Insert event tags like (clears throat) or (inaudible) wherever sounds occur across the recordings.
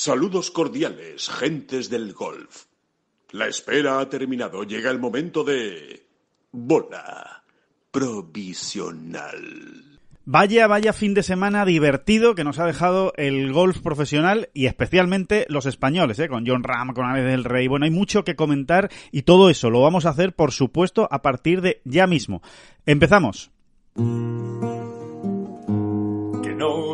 Saludos cordiales, gentes del golf. La espera ha terminado. Llega el momento de... Bola provisional. Vaya, vaya fin de semana divertido que nos ha dejado el golf profesional y especialmente los españoles, ¿eh? con John Ram, con Alex del Rey. Bueno, hay mucho que comentar y todo eso lo vamos a hacer, por supuesto, a partir de ya mismo. Empezamos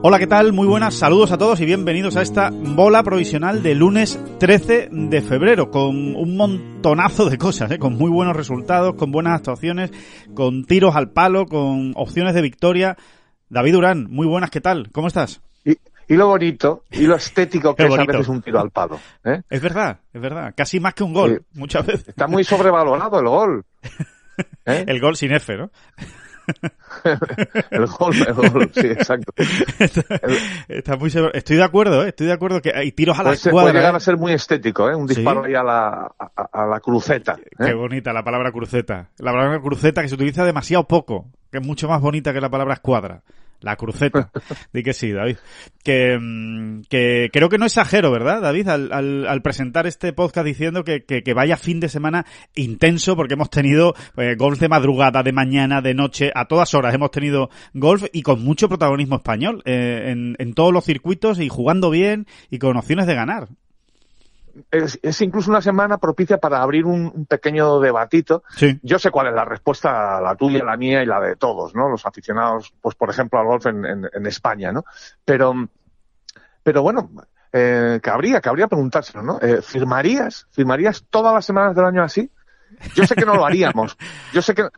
Hola, ¿qué tal? Muy buenas, saludos a todos y bienvenidos a esta bola provisional de lunes 13 de febrero, con un montonazo de cosas, ¿eh? con muy buenos resultados, con buenas actuaciones, con tiros al palo, con opciones de victoria. David Durán, muy buenas, ¿qué tal? ¿Cómo estás? Y, lo bonito, y lo estético que (laughs) es un tiro al palo. ¿eh? Es verdad, es verdad, casi más que un gol, muchas veces. Está muy sobrevalorado el gol. (laughs) ¿eh? El gol sin F, ¿no? (laughs) el gol, el sí, exacto. Está, muy Estoy de acuerdo, ¿eh? estoy de acuerdo que hay tiros a la cuadra. Puede llegar ¿eh? a ser muy estético, ¿eh? un disparo ahí a la, cruceta. Qué bonita la palabra cruceta. La palabra cruceta que se utiliza demasiado poco, que es mucho más bonita que la palabra escuadra. La cruceta. (laughs) Di que sí, David. Que, mm, que, creo que no exagero, ¿verdad, David? Al, al, presentar este podcast diciendo que, vaya fin de semana intenso porque hemos tenido eh, golf de madrugada, de mañana, de noche, a todas horas hemos tenido golf y con mucho protagonismo español eh, en, en todos los circuitos y jugando bien y con opciones de ganar es, incluso una semana propicia para abrir un, pequeño debatito. Yo sé cuál es la respuesta, la tuya, la mía y la de todos, ¿no? Los aficionados, pues por ejemplo, al golf en, España, ¿no? Pero, pero bueno, eh, cabría, habría preguntárselo, ¿no? Eh, ¿Firmarías? ¿Firmarías todas las semanas del año así? Yo sé que no lo haríamos. (laughs) Yo sé que.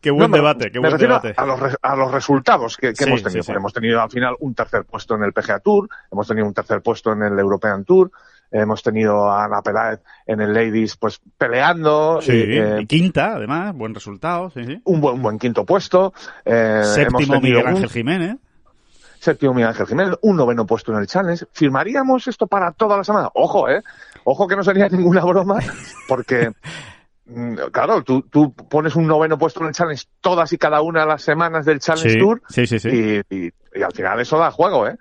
qué buen debate, buen debate. A los, a los resultados que, hemos tenido. Hemos tenido al final un tercer puesto en el PGA Tour, hemos tenido un tercer puesto en el European Tour, hemos tenido a Ana Peláez en el Ladies pues peleando. Sí, eh, eh, quinta, además, buen resultado. Sí, sí. Un, buen, buen quinto puesto. Eh, séptimo Miguel Ángel Jiménez séptimo Miguel Ángel Jiménez, un noveno puesto en el Challenge. ¿Firmaríamos esto para toda la semana? Ojo, ¿eh? Ojo que no sería (laughs) ninguna broma, porque, (laughs) mm, claro, tú, pones un noveno puesto en el Challenge todas y cada una de las semanas del Challenge Tour y, y, al final eso da juego, ¿eh?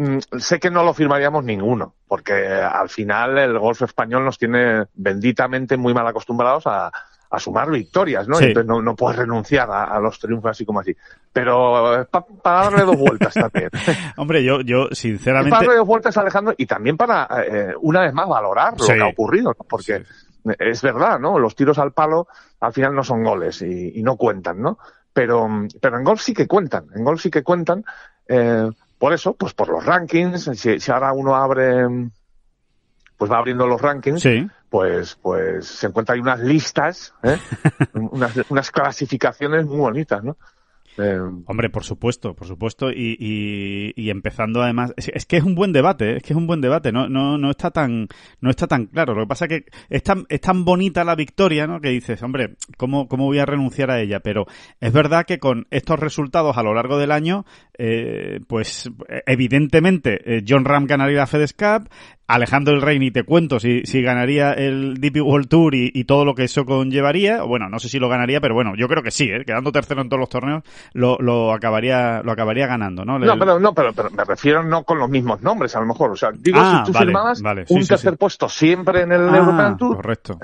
Mm, sé que no lo firmaríamos ninguno, porque al final el golf español nos tiene benditamente muy mal acostumbrados a, sumar victorias, ¿no? Entonces no, puedes renunciar a, los triunfos así como así. Pero eh, para darle dos vueltas también. (laughs) Hombre, yo, yo sinceramente. para darle dos vueltas, Alejandro, y también para, eh, una vez más, valorar lo que ha ocurrido, Porque es verdad, ¿no? Los tiros al palo al final no son goles y, no cuentan, ¿no? Pero, pero en golf sí que cuentan, en golf sí que cuentan. Eh, por eso, pues por los rankings, si, ahora uno abre, pues va abriendo los rankings, pues, pues se encuentra ahí unas listas, ¿eh? (laughs) unas, unas clasificaciones muy bonitas, ¿no? Hombre, por supuesto, por supuesto. Y, empezando además, es, que es un buen debate, es que es un buen debate, no, no, no está tan, no está tan claro. Lo que pasa es que es tan, bonita la victoria, ¿no? Que dices, hombre, ¿cómo, ¿cómo voy a renunciar a ella? Pero es verdad que con estos resultados a lo largo del año, eh, pues evidentemente eh, John Ram ganaría la FedEx Cup, Alejandro el Rey ni te cuento si, si ganaría el DP World Tour y, todo lo que eso conllevaría. Bueno, no sé si lo ganaría, pero bueno, yo creo que sí, ¿eh? quedando tercero en todos los torneos, lo, lo acabaría lo acabaría ganando, ¿no? No, pero, no pero, me refiero no con los mismos nombres, a lo mejor. O sea, digo, ah, si tú firmabas un tercer puesto siempre en el ah, European Tour. Correcto.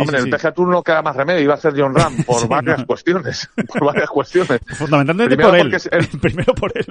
Hombre, el PGA Tour no queda más remedio, iba a ser John Ram por (laughs) varias cuestiones, (laughs) por varias cuestiones. Fundamentalmente por él. (laughs) Primero por él,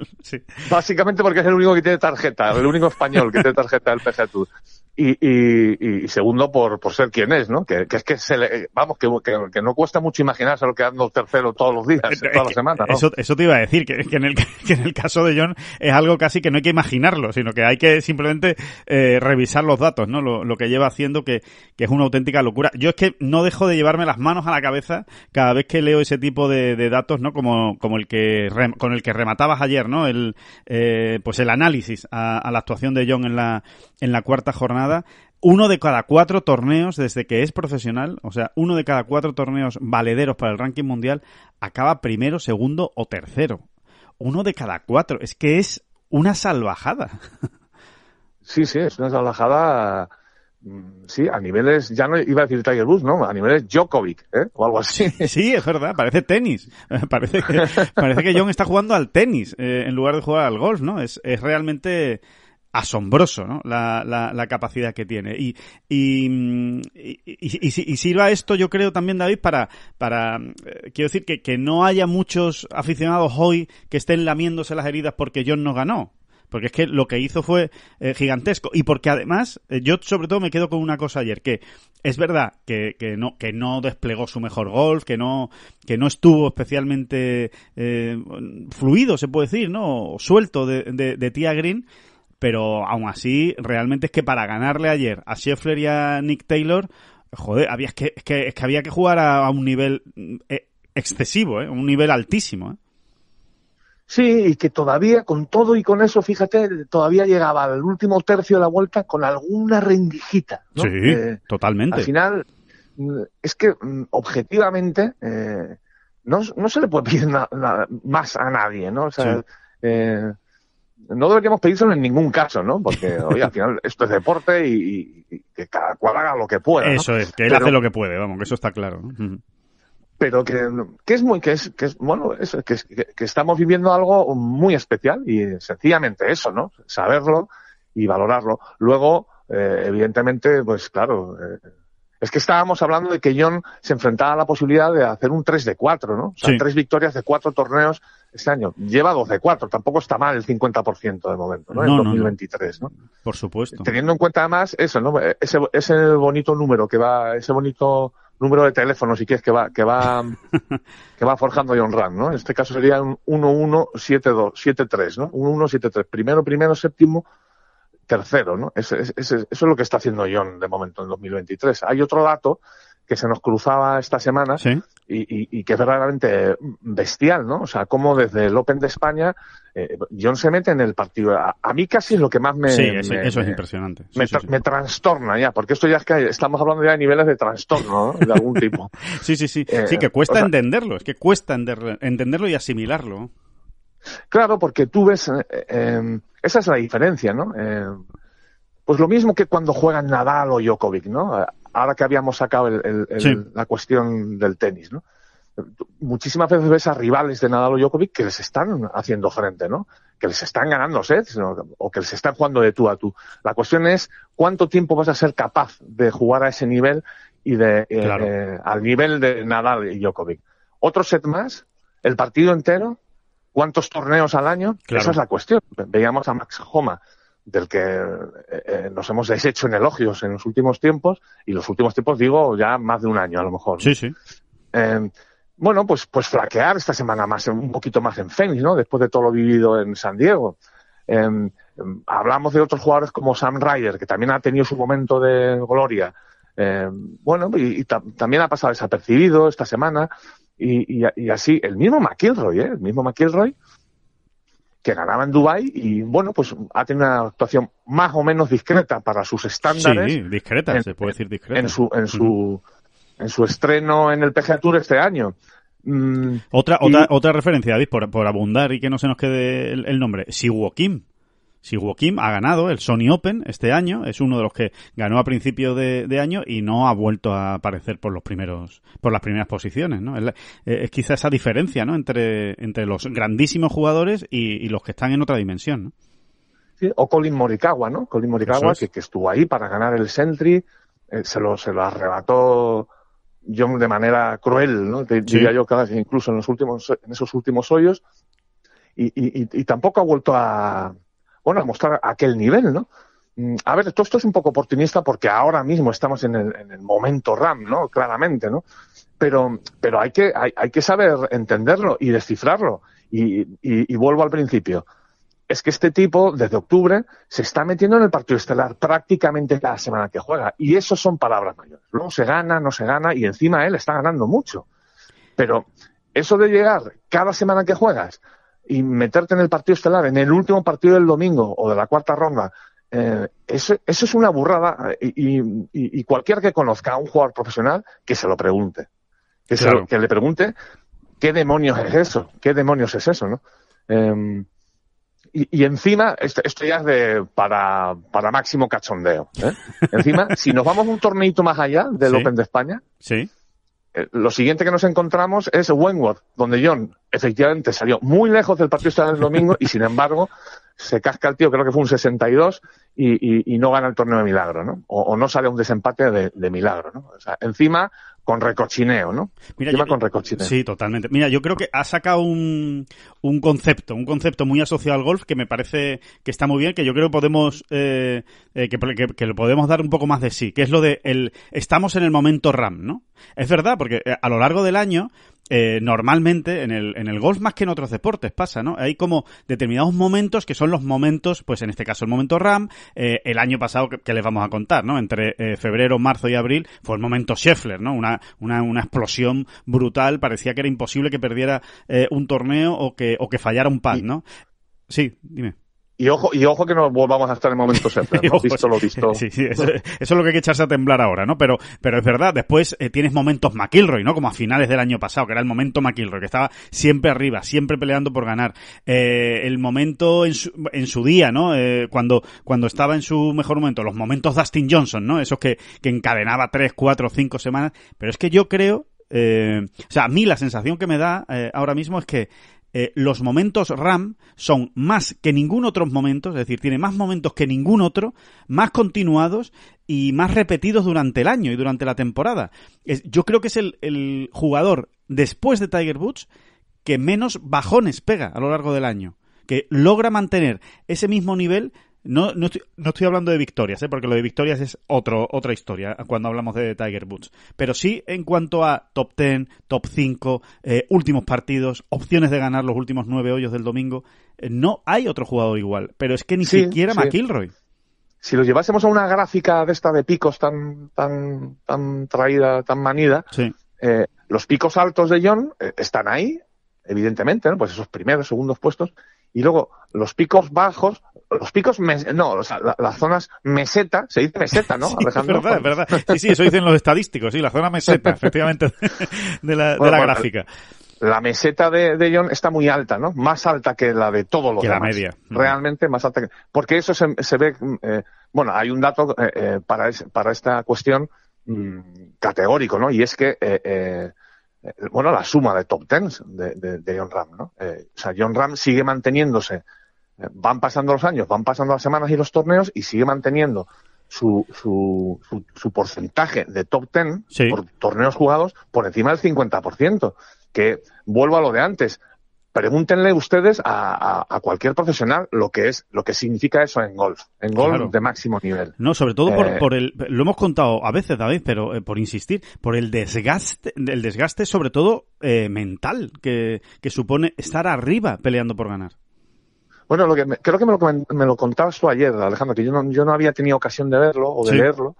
Básicamente porque es el único que tiene tarjeta, el único español que tiene tarjeta del PGA Tour y, y, y, segundo por, por ser quien es, ¿no? Que, es que se le, vamos que, que, no cuesta mucho imaginarse lo que anda tercero todos los días, (laughs) todas las ¿no? Eso, eso te iba a decir que, en el (laughs) que en el caso de John es algo casi que no hay que imaginarlo, sino que hay que simplemente eh, revisar los datos, ¿no? Lo, lo que lleva haciendo que, que es una auténtica locura. Yo es que no dejo de llevarme las manos a la cabeza cada vez que leo ese tipo de, datos, ¿no? Como, como el que con el que rematabas ayer, ¿no? El eh, pues el análisis a la actuación de John en la en la cuarta jornada. Uno de cada cuatro torneos, desde que es profesional, o sea, uno de cada cuatro torneos valederos para el ranking mundial, acaba primero, segundo o tercero. Uno de cada cuatro. Es que es una salvajada. Sí, sí, es una salvajada mm, sí, a niveles, ya no iba a decir Tiger Woods, ¿no? A niveles Djokovic, ¿eh? O algo así. (laughs) Sí, es verdad, parece tenis. (laughs) Parece que, parece que John está jugando al tenis eh, en lugar de jugar al golf, ¿no? es realmente asombroso ¿no? La, la, la, capacidad que tiene. Y, y, y, y, sirva esto, yo creo también, David, para, para eh, quiero decir, que, que no haya muchos aficionados hoy que estén lamiéndose las heridas porque John no ganó porque es que lo que hizo fue eh, gigantesco y porque además eh, yo sobre todo me quedo con una cosa ayer que es verdad que, que, no que no desplegó su mejor golf que no que no estuvo especialmente eh, fluido se puede decir no suelto de, de, de Tía Green pero aún así, realmente es que para ganarle ayer a Scheffler y a Nick Taylor, joder, es, que, es que, había que jugar a, un nivel eh, excesivo, ¿eh? un nivel altísimo. Eh. Sí, y que todavía, con todo y con eso, fíjate, todavía llegaba al último tercio de la vuelta con alguna rendijita. Sí, eh, totalmente. Al final, mm, es que mm, objetivamente no, no se le puede pedir más a nadie, ¿no? O sea, no deberíamos eso en ningún caso, ¿no? Porque, hoy (laughs) al final esto es deporte y, que cada cual haga lo que pueda. Eso es, que él hace lo que puede, vamos, que eso está claro. Pero que, es muy, que es, que es bueno, que, estamos viviendo algo muy especial y sencillamente eso, ¿no? Saberlo y valorarlo. Luego, eh, evidentemente, pues claro, eh, es que estábamos hablando de que John se enfrentaba a la posibilidad de hacer un 3 de 4, ¿no? O sea, tres victorias de cuatro torneos este año. Lleva 12 de 4, tampoco está mal el 50% de momento, ¿no? no en 2023, no, Por supuesto. Teniendo en cuenta además eso, ¿no? Ese, ese bonito número que va, ese bonito número de teléfono, si quieres, que va, que va, (laughs) que va forjando John Rand, ¿no? En este caso sería un 1-1-7-2, 7-3, ¿no? 1-1-7-3. Primero, primero, séptimo, tercero, ¿no? Eso, eso es lo que está haciendo John de momento en 2023. Hay otro dato que se nos cruzaba esta semana y, que es verdaderamente bestial, ¿no? O sea, cómo desde el Open de España eh, John se mete en el partido. A, mí casi es lo que más me... Sí, eso, es impresionante. me, trastorna ya, porque esto ya es que estamos hablando ya de niveles de trastorno, De algún tipo. (laughs) sí, sí, sí. sí, eh, que cuesta entenderlo, es que cuesta entenderlo y asimilarlo. Claro, porque tú ves, eh, em, esa es la diferencia, ¿no? Em, pues lo mismo que cuando juegan Nadal o Djokovic, ¿no? Ahora que habíamos sacado la cuestión del tenis, ¿no? Muchísimas veces ves a rivales de Nadal o Jokovic que les están haciendo frente, ¿no? Que les están ganando sets o que les están jugando de tú a tú. La cuestión es cuánto tiempo vas a ser capaz de jugar a ese nivel y de eh, eh, al nivel de Nadal y Jokovic Otro set más, el partido entero ¿Cuántos torneos al año? Esa es la cuestión. Veíamos a Max Homa, del que eh, eh, nos hemos deshecho en elogios en los últimos tiempos, y los últimos tiempos digo ya más de un año a lo mejor. Sí, sí. Eh, bueno, pues, pues flaquear esta semana más, un poquito más en Fénix, ¿no? Después de todo lo vivido en San Diego. hablamos de otros jugadores como Sam Ryder, que también ha tenido su momento de gloria. bueno, y también ha pasado desapercibido esta semana y, así, el mismo McIlroy, ¿eh? el mismo McIlroy, que ganaba en Dubai y bueno, pues ha tenido una actuación más o menos discreta para sus estándares. Sí, discreta, se puede decir discreta. En su, en su, en su estreno en el PGA Tour este año. Mm, otra, otra, otra referencia, por, por, abundar y que no se nos quede el, el nombre. Siwo Kim, si Wokim ha ganado el Sony Open este año, es uno de los que ganó a principio de, año y no ha vuelto a aparecer por los primeros, por las primeras posiciones, ¿no? Es, eh, quizá esa diferencia, ¿no? Entre, entre los grandísimos jugadores y, los que están en otra dimensión, ¿no? o Colin Morikawa, ¿no? Colin que, estuvo ahí para ganar el Sentry, eh, se, lo, se lo arrebató John de manera cruel, ¿no? De, Diría yo, incluso en los últimos, en esos últimos hoyos, y, y, tampoco ha vuelto a, bueno, a mostrar aquel nivel, ¿no? Mm, a ver, todo esto es un poco oportunista porque ahora mismo estamos en el, en el momento RAM, ¿no? Claramente, ¿no? Pero, pero hay, que, hay, que saber entenderlo y descifrarlo. Y, y, y vuelvo al principio. Es que este tipo, desde octubre, se está metiendo en el partido estelar prácticamente cada semana que juega. Y eso son palabras mayores. No se gana, no se gana, y encima él está ganando mucho. Pero eso de llegar cada semana que juegas y meterte en el partido estelar, en el último partido del domingo o de la cuarta ronda, eh, eso, eso, es una burrada eh, y, y, cualquier que conozca a un jugador profesional que se lo pregunte, que, que le pregunte qué demonios es eso, qué demonios es eso, ¿no? Em, y, encima, esto, ya es de, para, para máximo cachondeo. ¿eh? Encima, (laughs) si nos vamos un torneito más allá del Open de España, ¿Sí? Eh, lo siguiente que nos encontramos es Wentworth, donde John efectivamente salió muy lejos del partido estadounidense el domingo y sin embargo se casca el tío, creo que fue un 62, y, y, no gana el torneo de milagro, ¿no? O, no sale un desempate de, milagro, ¿no? O sea, encima con recochineo, ¿no? Mira, encima con recochineo. Sí, totalmente. Mira, yo creo que ha sacado un, un concepto, un concepto muy asociado al golf que me parece que está muy bien, que yo creo podemos, eh, eh, que, que, que lo podemos dar un poco más de sí, que es lo de el, estamos en el momento RAM, ¿no? Es verdad, porque eh, a lo largo del año eh, normalmente en el, en el golf más que en otros deportes pasa, ¿no? Hay como determinados momentos que son los momentos, pues en este caso el momento RAM, eh, el año pasado que, les vamos a contar, ¿no? Entre eh, febrero, marzo y abril fue el momento Scheffler, ¿no? Una, una, una explosión brutal, parecía que era imposible que perdiera un torneo o que, o que fallara un pad, ¿no? Sí, dime. Y ojo, y ojo que no volvamos a estar en momentos (laughs) visto lo visto. Sí, sí, eso, es lo que hay que echarse a temblar ahora, ¿no? Pero, pero es verdad, después eh, tienes momentos McIlroy, ¿no? Como a finales del año pasado, que era el momento McIlroy, que estaba siempre arriba, siempre peleando por ganar. Eh, el momento en su, en su día, ¿no? Eh, cuando, cuando estaba en su mejor momento, los momentos Dustin Johnson, ¿no? Esos que, que encadenaba tres, cuatro, cinco semanas. Pero es que yo creo o sea, a mí la sensación que me da ahora mismo es que eh, los momentos RAM son más que ningún otro momento, es decir, tiene más momentos que ningún otro, más continuados y más repetidos durante el año y durante la temporada. yo creo que es el, el jugador, después de Tiger Woods, que menos bajones pega a lo largo del año, que logra mantener ese mismo nivel no, no, estoy, no estoy hablando de victorias, ¿eh? porque lo de victorias es otro, otra historia cuando hablamos de Tiger Woods. Pero sí en cuanto a top 10, top 5, eh, últimos partidos, opciones de ganar los últimos nueve hoyos del domingo, eh, no hay otro jugador igual. Pero es que ni siquiera McIlroy. Si lo llevásemos a una gráfica de esta de picos tan, tan, tan traída, tan manida, eh, los picos altos de John están ahí, evidentemente, pues esos primeros, segundos puestos, y luego los picos bajos los picos, no, las zonas meseta, se dice meseta, ¿no? (laughs) Sí, es verdad, es verdad. Sí, sí, eso dicen los estadísticos, sí, la zona meseta, (laughs) efectivamente, de la, gráfica. La meseta de, de, John está muy alta, ¿no? Más alta que la de todos los que la media. Realmente más alta que... Porque eso se, se ve... Eh, bueno, hay un dato eh, eh, para, para esta cuestión mm, categórico, ¿no? Y es que bueno, la suma de top tens de, John Ram, ¿no? o sea, John Ram sigue manteniéndose Van pasando los años, van pasando las semanas y los torneos y sigue manteniendo su, su, porcentaje de top ten por torneos jugados por encima del 50%. Que vuelvo a lo de antes. Pregúntenle ustedes a, cualquier profesional lo que es, lo que significa eso en golf, en golf de máximo nivel. No, sobre todo eh, por, el, lo hemos contado a veces, David, pero eh, por insistir, por el desgaste, el desgaste sobre todo eh, mental que, que supone estar arriba peleando por ganar. Bueno, lo creo que me lo, me contabas tú ayer, Alejandro, que yo no, yo no había tenido ocasión de verlo o de leerlo.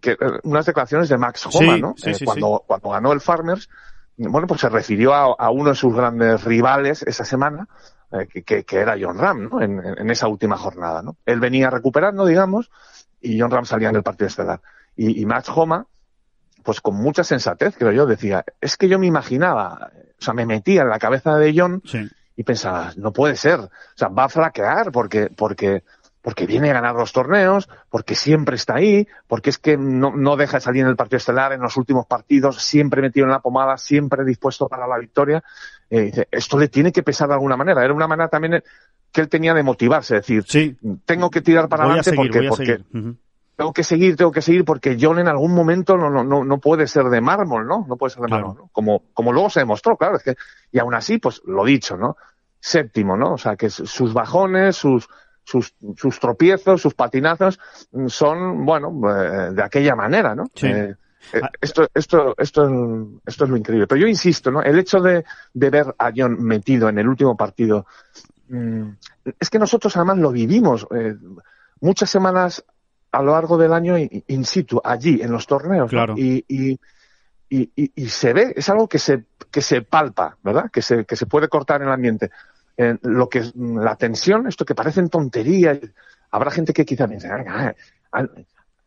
Que, eh, unas declaraciones de Max Homa, ¿no? Eh, cuando, cuando ganó el Farmers, bueno, pues se refirió a, uno de sus grandes rivales esa semana, eh, que, era John Ram, ¿no? En, esa última jornada, ¿no? Él venía recuperando, digamos, y John Ram salía en el partido estelar. Y, y Max Homa, pues con mucha sensatez, creo yo, decía, es que yo me imaginaba, o sea, me metía en la cabeza de John sí y pensabas, no puede ser, o sea, va a flaquear porque, porque, porque viene a ganar los torneos, porque siempre está ahí, porque es que no, deja de salir en el partido estelar, en los últimos partidos, siempre metido en la pomada, siempre dispuesto para la victoria. Eh, esto le tiene que pesar de alguna manera. Era una manera también que él tenía de motivarse, decir, sí. tengo que tirar para adelante porque, tengo que seguir, tengo que seguir, porque John en algún momento no, no, no, puede ser de mármol, ¿no? No puede ser de mármol, Como, como luego se demostró, claro, es que, y aún así, pues lo dicho, ¿no? Séptimo, ¿no? O sea, que sus bajones, sus, sus, sus tropiezos, sus patinazos, mm, son, bueno, eh, de aquella manera, ¿no? Eh, eh, ah. esto, esto, esto, esto es lo increíble. Pero yo insisto, ¿no? El hecho de, ver a John metido en el último partido, mm, es que nosotros además lo vivimos. muchas semanas a lo largo del año in, situ, allí, en los torneos. Y, y, y, se ve, es algo que se, que se palpa, ¿verdad? Que se, que se puede cortar en el ambiente. lo que es mm, la tensión, esto que parecen tonterías, habrá gente que quizá piense,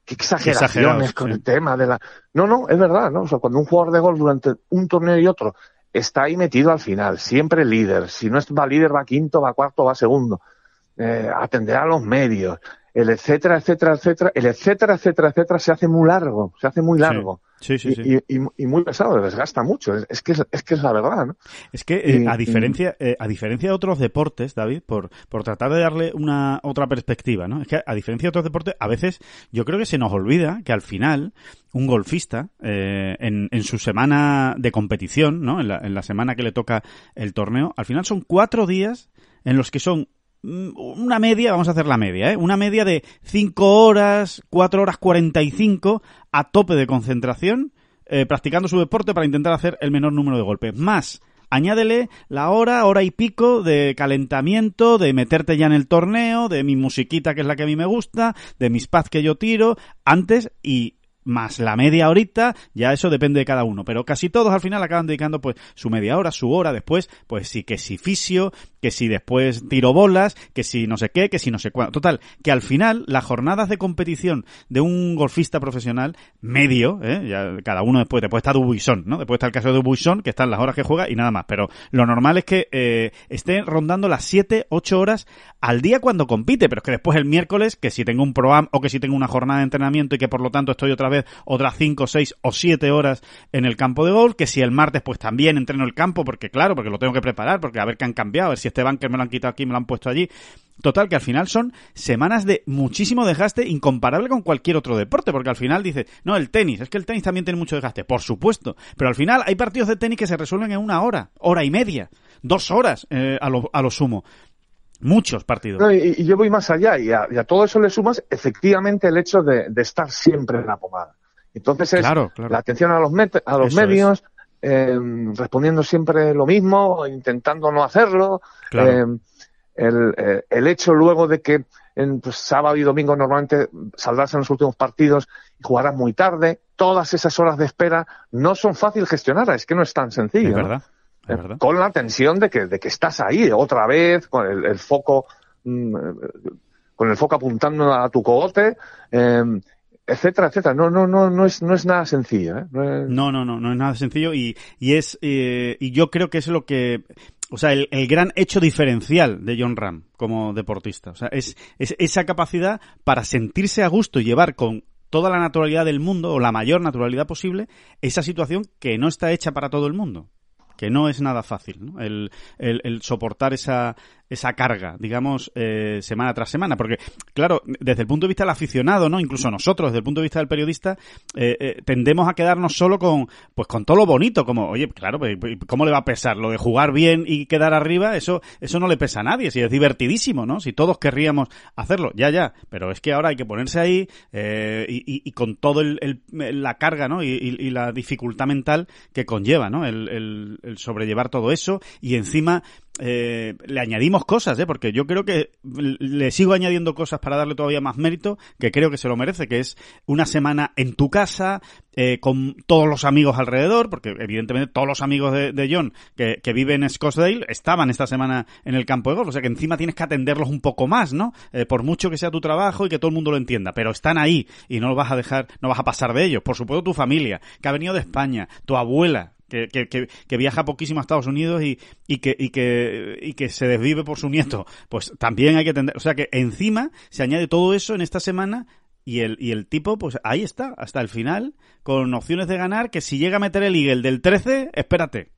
qué exageraciones con el tema de la. No, no, es verdad, ¿no? cuando un jugador de gol durante un torneo y otro está ahí metido al final, siempre líder, si no va líder, va quinto, va cuarto, va segundo, eh, atenderá a los medios, el etcétera, etcétera, etcétera, el etcétera, etcétera, etcétera se hace muy largo, se hace muy largo. Sí, sí, sí, y, y, muy pesado, desgasta mucho. Es, que, es, que es la verdad, ¿no? Es que, eh, a, diferencia, eh, a diferencia de otros deportes, David, por, por tratar de darle una otra perspectiva, ¿no? Es que, a diferencia de otros deportes, a veces yo creo que se nos olvida que al final un golfista, eh, en, en, su semana de competición, ¿no? En la, en la semana que le toca el torneo, al final son cuatro días en los que son Mm, una media, vamos a hacer la media, ¿eh? una media de 5 horas, 4 horas 45 a tope de concentración, eh, practicando su deporte para intentar hacer el menor número de golpes. Más, añádele la hora, hora y pico de calentamiento, de meterte ya en el torneo, de mi musiquita que es la que a mí me gusta, de mis pads que yo tiro, antes y más la media horita, ya eso depende de cada uno, pero casi todos al final acaban dedicando pues su media hora, su hora después, pues sí que si fisio, que si después tiro bolas, que si no sé qué, que si no sé cuánto. Total, que al final las jornadas de competición de un golfista profesional medio, ¿eh? cada uno después, después está Dubuisson, ¿no? Después está el caso de Dubuisson, que están las horas que juega y nada más, pero lo normal es que eh, esté rondando las 7, 8 horas al día cuando compite, pero es que después el miércoles, que si tengo un pro o que si tengo una jornada de entrenamiento y que por lo tanto estoy otra vez vez otras 5, 6 o 7 horas en el campo de golf, que si el martes pues también entreno el campo, porque claro, porque lo tengo que preparar, porque a ver qué han cambiado, a ver si este banker me lo han quitado aquí, me lo han puesto allí. Total, que al final son semanas de muchísimo desgaste incomparable con cualquier otro deporte, porque al final dices, no, el tenis, es que el tenis también tiene mucho desgaste, por supuesto, pero al final hay partidos de tenis que se resuelven en una hora, hora y media, dos horas eh, a, lo, a lo sumo. Muchos partidos. y, yo voy más allá y a, todo eso le sumas efectivamente el hecho de, estar siempre en la pomada. Entonces es claro, la atención a los, a los medios, em, respondiendo siempre lo mismo, intentando no hacerlo. Em, eh, el, hecho luego de que en, pues, sábado y domingo normalmente saldrás en los últimos partidos y jugarás muy tarde, todas esas horas de espera no son fácil gestionar, es que no es tan sencillo. verdad con la tensión de que, de que estás ahí otra vez, con el, foco mm, con el foco apuntando a tu cogote, em, etcétera, etcétera. No, no, no, no es, no es nada sencillo. ¿eh? No, no, no, no, es nada sencillo y, y es eh, y yo creo que es lo que o sea, el, el, gran hecho diferencial de John Ram como deportista. O sea, es, es esa capacidad para sentirse a gusto y llevar con toda la naturalidad del mundo, o la mayor naturalidad posible, esa situación que no está hecha para todo el mundo que no es nada fácil, ¿no? el, el, el, soportar esa, esa carga, digamos, eh, semana tras semana. Porque, claro, desde el punto de vista del aficionado, ¿no? Incluso nosotros, desde el punto de vista del periodista, eh, eh, tendemos a quedarnos solo con, pues, con todo lo bonito, como, oye, claro, pues, ¿cómo le va a pesar? Lo de jugar bien y quedar arriba, eso, eso no le pesa a nadie, si es divertidísimo, ¿no? Si todos querríamos hacerlo, ya, ya, pero es que ahora hay que ponerse ahí y, con todo el, la carga, ¿no? Y, la dificultad mental que conlleva, ¿no? el sobrellevar todo eso y encima eh, le añadimos cosas, ¿eh? porque yo creo que le sigo añadiendo cosas para darle todavía más mérito, que creo que se lo merece, que es una semana en tu casa, eh, con todos los amigos alrededor, porque evidentemente todos los amigos de, John que, que viven en Scottsdale estaban esta semana en el campo de golf, o sea que encima tienes que atenderlos un poco más, ¿no? Eh, por mucho que sea tu trabajo y que todo el mundo lo entienda, pero están ahí y no lo vas a dejar, no vas a pasar de ellos. Por supuesto tu familia, que ha venido de España, tu abuela, que, viaja poquísimo a Estados Unidos y, que, y, que, que se desvive por su nieto. Pues también hay que tener... O sea que encima se añade todo eso en esta semana y el, tipo, pues ahí está, hasta el final, con opciones de ganar, que si llega a meter el Eagle del 13, espérate,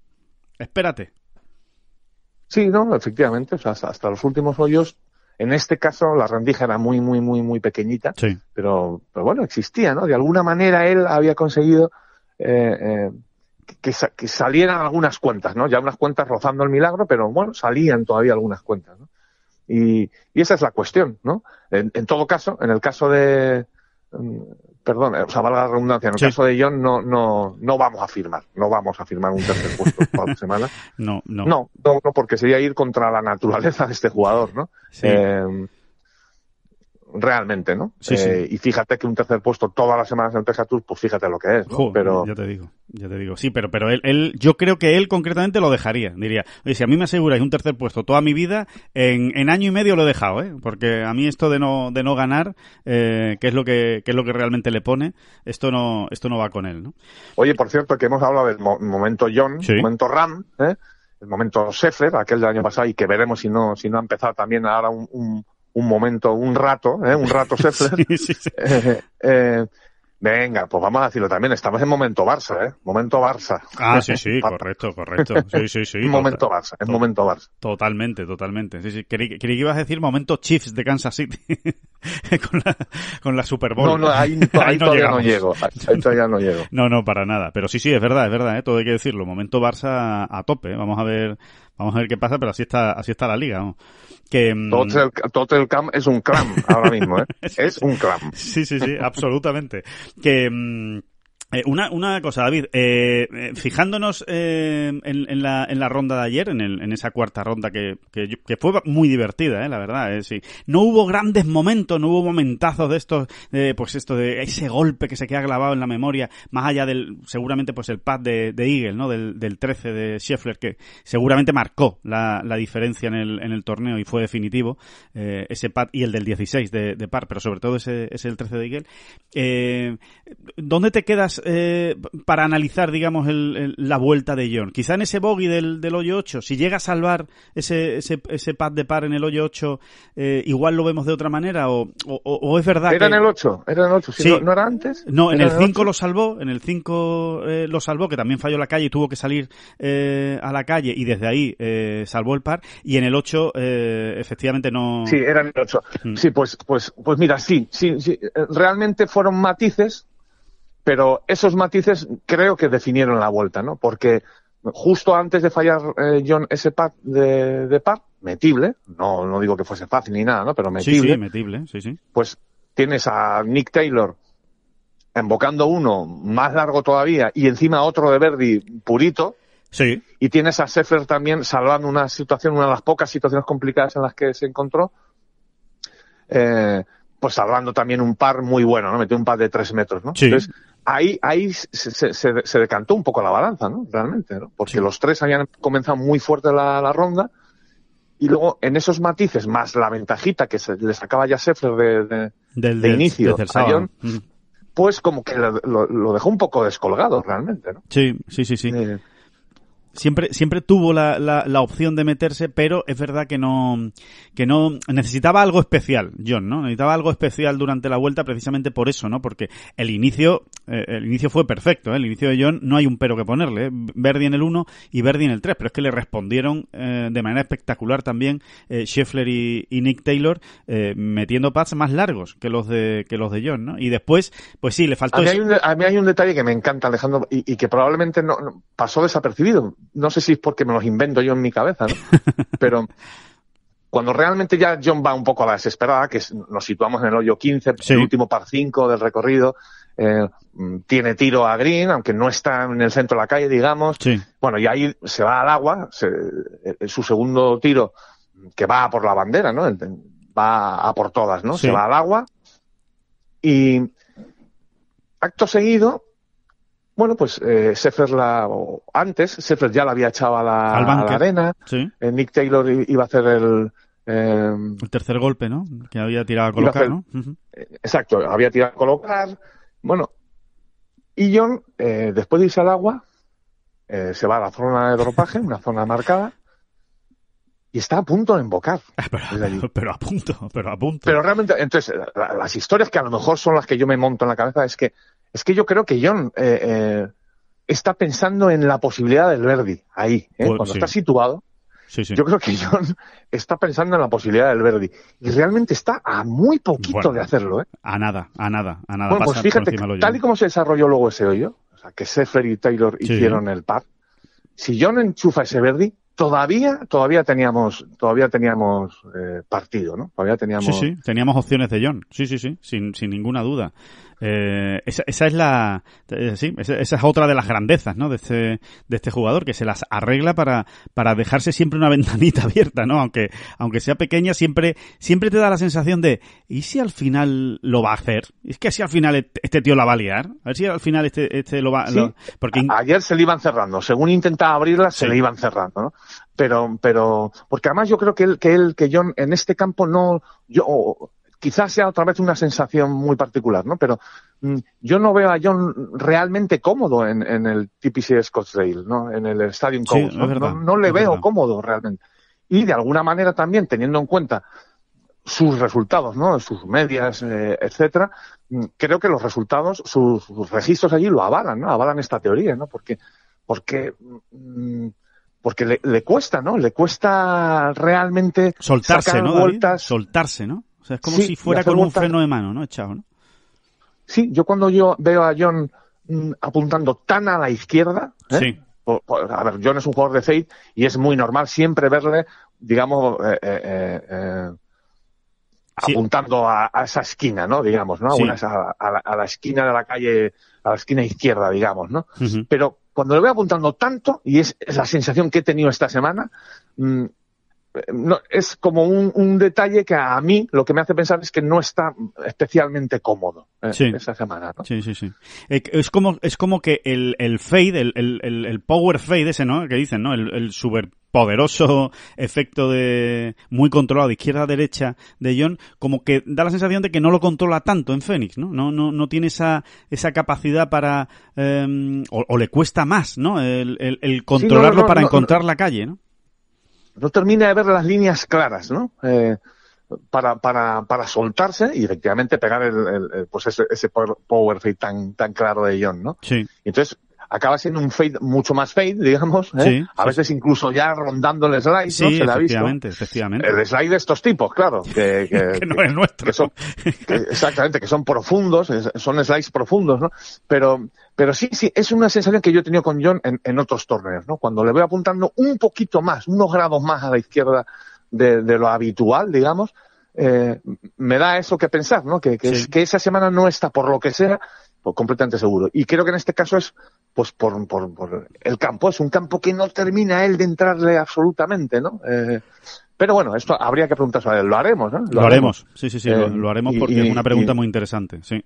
espérate. Sí, no, efectivamente, hasta, los últimos hoyos, en este caso la rendija era muy, muy, muy, muy pequeñita, pero, pero bueno, existía, ¿no? De alguna manera él había conseguido eh, eh que, salieran algunas cuentas, ¿no? Ya unas cuentas rozando el milagro, pero bueno, salían todavía algunas cuentas, ¿no? Y, esa es la cuestión, ¿no? En, todo caso, en el caso de... Mm, perdón, eh, o sea, valga la redundancia, en el caso de John no, no, no vamos a firmar, no vamos a firmar un tercer puesto para (laughs) la semana. No no. no, no. porque sería ir contra la naturaleza de este jugador, ¿no? Sí. Eh, realmente, ¿no? Sí, eh, Y fíjate que un tercer puesto todas las semanas en el Texas Tour, pues fíjate lo que es, Yo pero... te digo, yo te digo. Sí, pero, pero él, él, yo creo que él concretamente lo dejaría, diría. Oye, si a mí me aseguráis un tercer puesto toda mi vida, en, año y medio lo he dejado, ¿eh? Porque a mí esto de no, de no ganar, eh, que es lo que, que es lo que realmente le pone, esto no, esto no va con él, ¿no? Oye, por cierto, que hemos hablado del momento John, el momento Ram, ¿eh? el momento Sheffer, aquel del año pasado, y que veremos si no, si no ha empezado también ahora un, un momento, un rato, ¿eh? un rato (laughs) Seffler. Eh, eh, venga, pues vamos a decirlo también, estamos en momento Barça, ¿eh? Momento Barça. Ah, sí, sí, (laughs) correcto, correcto. Sí, sí, sí. (laughs) momento Barça, es momento Barça. Totalmente, totalmente. Sí, sí. Creí, que ibas a decir momento Chiefs de Kansas City con, la, con Super Bowl. No, no, ahí, no todavía no llego. Ahí todavía no llego. No, no, para nada. Pero sí, sí, es verdad, es verdad, ¿eh? Todo hay que decirlo. Momento Barça a tope. Vamos a ver Vamos a ver qué pasa, pero así está, así está la liga. Que, mm, Total, Camp es un cram ahora mismo, ¿eh? (laughs) es un cram Sí, sí, sí, absolutamente. Que, mm, eh, una, cosa, David, eh, eh, fijándonos en, la, en, la, ronda de ayer, en, en esa cuarta ronda que, fue muy divertida, la verdad, No hubo grandes momentos, no hubo momentazos de estos, pues esto de ese golpe que se queda grabado en la memoria, más allá del, seguramente pues el pad de, de Eagle, ¿no? Del, del 13 de Scheffler, que seguramente marcó la, diferencia en el, en el torneo y fue definitivo, ese pad y el del 16 de, par, pero sobre todo ese, es el 13 de Eagle. ¿Dónde te quedas eh, para analizar, digamos, la vuelta de John? Quizá en ese bogey del, hoyo 8, si llega a salvar ese, ese, ese pad de par en el hoyo 8, eh, igual lo vemos de otra manera, o, o, es verdad era en el 8, era en el 8, no, era antes. No, en el 5 lo salvó, en el 5 eh, lo salvó, que también falló la calle y tuvo que salir eh, a la calle, y desde ahí salvó el par, y en el 8 efectivamente no... Sí, era en el 8. Mm. Sí, pues, pues, pues mira, sí, sí, realmente fueron matices pero esos matices creo que definieron la vuelta, ¿no? Porque justo antes de fallar eh, John ese par de, par, metible, no, no digo que fuese fácil ni nada, ¿no? Pero metible. Sí, sí, metible, sí, sí. Pues tienes a Nick Taylor embocando uno más largo todavía y encima otro de Verdi purito. Sí. Y tienes a Sheffer también salvando una situación, una de las pocas situaciones complicadas en las que se encontró. Eh, pues salvando también un par muy bueno, ¿no? Metió un par de tres metros, ¿no? Entonces, ahí, ahí se, decantó un poco la balanza, ¿no? Realmente, ¿no? Porque los tres habían comenzado muy fuerte la, ronda y luego en esos matices, más la ventajita que se le sacaba ya Sheffler de, del, inicio del, mm. pues como que lo, dejó un poco descolgado realmente, ¿no? Sí, sí, sí, sí. Eh, siempre, siempre tuvo la, la, la, opción de meterse, pero es verdad que no, que no, necesitaba algo especial, John, ¿no? Necesitaba algo especial durante la vuelta precisamente por eso, ¿no? Porque el inicio, eh, el inicio fue perfecto, ¿eh? el inicio de John no hay un pero que ponerle, ¿eh? Verdi en el 1 y Verdi en el 3, pero es que le respondieron eh, de manera espectacular también Scheffler y, Nick Taylor metiendo pads más largos que los de, que los de John, ¿no? Y después, pues sí, le faltó... A mí hay un, a mí hay un detalle que me encanta, Alejandro, y, que probablemente no pasó desapercibido no sé si es porque me los invento yo en mi cabeza, (laughs) Pero cuando realmente ya John va un poco a la desesperada, que nos situamos en el hoyo 15, el último par 5 del recorrido, eh, tiene tiro a Green, aunque no está en el centro de la calle, digamos. Bueno, y ahí se va al agua, eh, su segundo tiro, que va por la bandera, ¿no? Va a por todas, ¿no? Se va al agua y acto seguido bueno, pues eh, la, antes, Sefer ya la había echado a la, Al arena. Eh, Nick Taylor iba a hacer el, em, el tercer golpe, ¿no? Que había tirado a colocar, ¿no? Eh, exacto, había tirado a colocar. Bueno, y John, eh, después de irse al agua, se va a la zona de dropaje, una zona marcada, y está a punto de embocar. (laughs) Ah, pero a punto, pero a punto. Pero realmente, entonces, las historias que a lo mejor son las que yo me monto en la cabeza es que es que yo creo que John eh, eh, está pensando en la posibilidad del Verdi, ahí, ¿eh? pues cuando está situado. Yo creo que John está pensando en la posibilidad del Verdi. Y realmente está a muy poquito de hacerlo. A nada, a nada, a nada. Bueno, pues fíjate, tal y como se desarrolló luego ese hoyo, o sea, que Seffler y Taylor hicieron el par, si John enchufa ese Verdi, todavía todavía teníamos todavía teníamos partido no todavía teníamos sí sí teníamos opciones de John sí sí sí sin, sin ninguna duda eh, esa, es la, eh, sí, esa, es otra de las grandezas, ¿no? De este, de este jugador que se las arregla para, para dejarse siempre una (laughs) ventanita abierta, ¿no? Aunque, aunque sea pequeña, siempre, siempre te da la sensación de, ¿y si al final lo va a hacer? Es que si al final este tío la va a liar, a ver si al final este, este lo va, porque ayer se le iban cerrando, según intentaba abrirla se le iban cerrando, ¿no? Pero, pero, porque además yo creo que él, que él, que yo en este campo no, yo, quizás sea otra vez una sensación muy particular, ¿no? Pero mm, yo no veo a John realmente cómodo en, en el TPC Scottsdale, ¿no? En el Stadium Coast. ¿no? le veo cómodo realmente. Y de alguna manera también, teniendo en cuenta sus resultados, ¿no? Sus medias, eh, etcétera. Mm, creo que los resultados, sus, registros allí lo avalan, ¿no? Avalan esta teoría, ¿no? Porque, porque, mm, porque le, cuesta, ¿no? Le cuesta realmente soltarse, sacar vueltas, Soltarse, ¿no? es como si fuera con un freno de mano, ¿no? Echado, ¿no? Sí, yo cuando yo veo a John mm, apuntando tan a la izquierda, ¿eh? sí. a ver, John es un jugador de Fate y es muy normal siempre verle, digamos, eh, eh, apuntando a, esa esquina, ¿no? Digamos, ¿no? a, la, esquina de la calle, a la esquina izquierda, digamos, ¿no? Pero cuando le veo apuntando tanto, y es, la sensación que he tenido esta semana, mm, es como un, detalle que a mí lo que me hace pensar es que no está especialmente cómodo eh, esa semana. ¿no? Sí, sí, sí. Eh, es, como, es como que el, el fade, el, power fade ese, ¿no? Que dicen, ¿no? El, el poderoso efecto de muy controlado de izquierda a derecha de John, como que da la sensación de que no lo controla tanto en Fénix, ¿no? No, no, no tiene esa, esa capacidad para em, o, le cuesta más, ¿no? El, controlarlo para encontrar la calle, ¿no? no termina de ver las líneas claras, ¿no? Eh, para, para, para soltarse y efectivamente pegar el, el, pues ese, ese power fade tan, tan claro de John, ¿no? Sí. Entonces, acaba siendo un fade mucho más fade, digamos, ¿eh? a veces incluso ya rondando el slide, Se Efectivamente. El slide de estos tipos, claro, que, (laughs) no es nuestro. exactamente, que son profundos, son slides profundos, ¿no? Pero, pero sí, sí, es una sensación que yo he tenido con John en, otros torneos, ¿no? Cuando le voy apuntando un poquito más, unos grados más a la izquierda de, de lo habitual, digamos, eh, me da eso que pensar, ¿no? Que, que, esa semana no está, por lo que sea, completamente seguro. Y creo que en este caso es pues por, el campo, es un campo que no termina él de entrarle absolutamente, ¿no? Eh, pero bueno, esto habría que preguntarse a él, lo haremos, Lo, haremos. sí, sí, sí, lo, eh, haremos porque es una pregunta muy interesante, sí.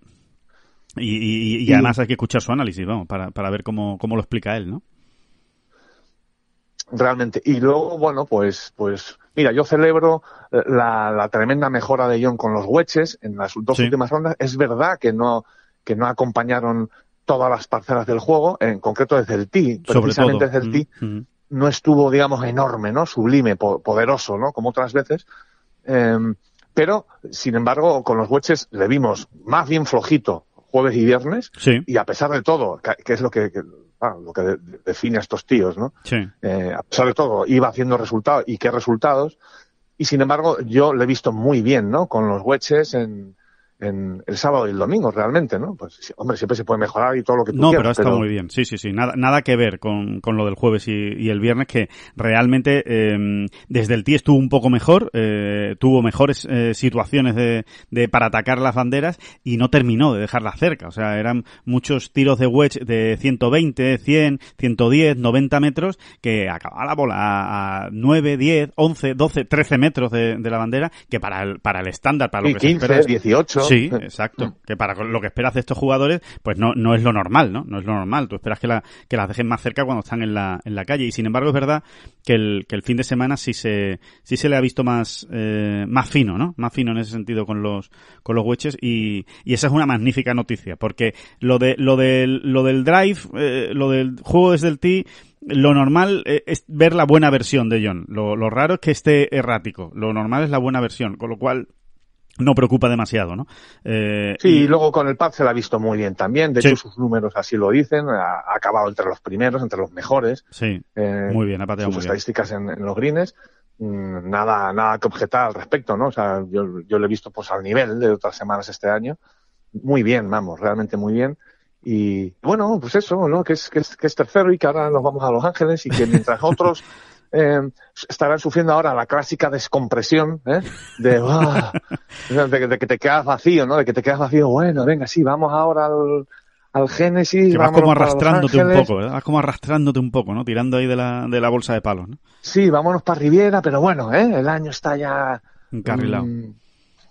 Y, además hay que escuchar su análisis, vamos, para, para ver cómo, lo explica él, ¿no? realmente. Y luego, bueno, pues, pues, mira, yo celebro la, tremenda mejora de John con los hueches en las dos últimas rondas. Es verdad que no, que no acompañaron todas las parcelas del juego, en concreto el T precisamente desde el mm, mm. no estuvo, digamos, enorme, ¿no? Sublime, poderoso, ¿no? Como otras veces. Em, pero, sin embargo, con los hueches le vimos más bien flojito jueves y viernes, y a pesar de todo, que, es lo que, ah, lo que define a estos tíos, ¿no? Eh, a pesar de todo, iba haciendo resultados, y qué resultados, y sin embargo, yo le he visto muy bien, ¿no? Con los hueches en, en el sábado y el domingo realmente, ¿no? Pues hombre, siempre se puede mejorar y todo lo que tú no, quieras. No, pero está estado muy bien. Sí, sí, sí. Nada, nada que ver con, lo del jueves y, el viernes, que realmente em, desde el TI estuvo un poco mejor, eh, tuvo mejores eh, situaciones de, para atacar las banderas y no terminó de dejarlas cerca. O sea, eran muchos tiros de wedge de 120, 100, 110, 90 metros que acababa la bola a, 9, 10, 11, 12, 13 metros de, la bandera, que para el, para el estándar, para lo que 15, se espera, 18. Sí, exacto. Mm. Que para lo que esperas de estos jugadores, pues no, no es lo normal, ¿no? No es lo normal. Tú esperas que, la, que las dejen más cerca cuando están en la, en la calle. Y sin embargo, es verdad que el, que el fin de semana sí se, sí se le ha visto más, eh, más fino, ¿no? Más fino en ese sentido con los, con los hueches. Y, y esa es una magnífica noticia, porque lo, de, lo, del, lo del drive, eh, lo del juego desde el tee, lo normal eh, es ver la buena versión de John. Lo, lo, raro es que esté errático. Lo normal es la buena versión. Con lo cual, no preocupa demasiado, ¿no? Eh, sí, y... luego con el PAP se la ha visto muy bien también, de hecho sus números así lo dicen, ha, acabado entre los primeros, entre los mejores. Sí, eh, muy bien, ha pateado sus muy estadísticas En, en, los greens, mm, nada, nada que objetar al respecto, ¿no? O sea, yo, yo lo he visto pues al nivel de otras semanas este año, muy bien, vamos, realmente muy bien. Y bueno, pues eso, ¿no? Que es, que que es tercero y que ahora nos vamos a Los Ángeles y que mientras (laughs) otros eh, estarán sufriendo ahora la clásica descompresión, ¿eh? (laughs) ah", de, de, que te quedas vacío, ¿no? De que te quedas vacío, bueno, venga, sí, vamos ahora al, Génesis. Que vas como arrastrándote un poco, Vas como arrastrándote un poco, ¿no? Tirando ahí de la, de la bolsa de palos, Sí, vámonos para Riviera, pero bueno, ¿eh? El año está ya... Encarrilado. Mm,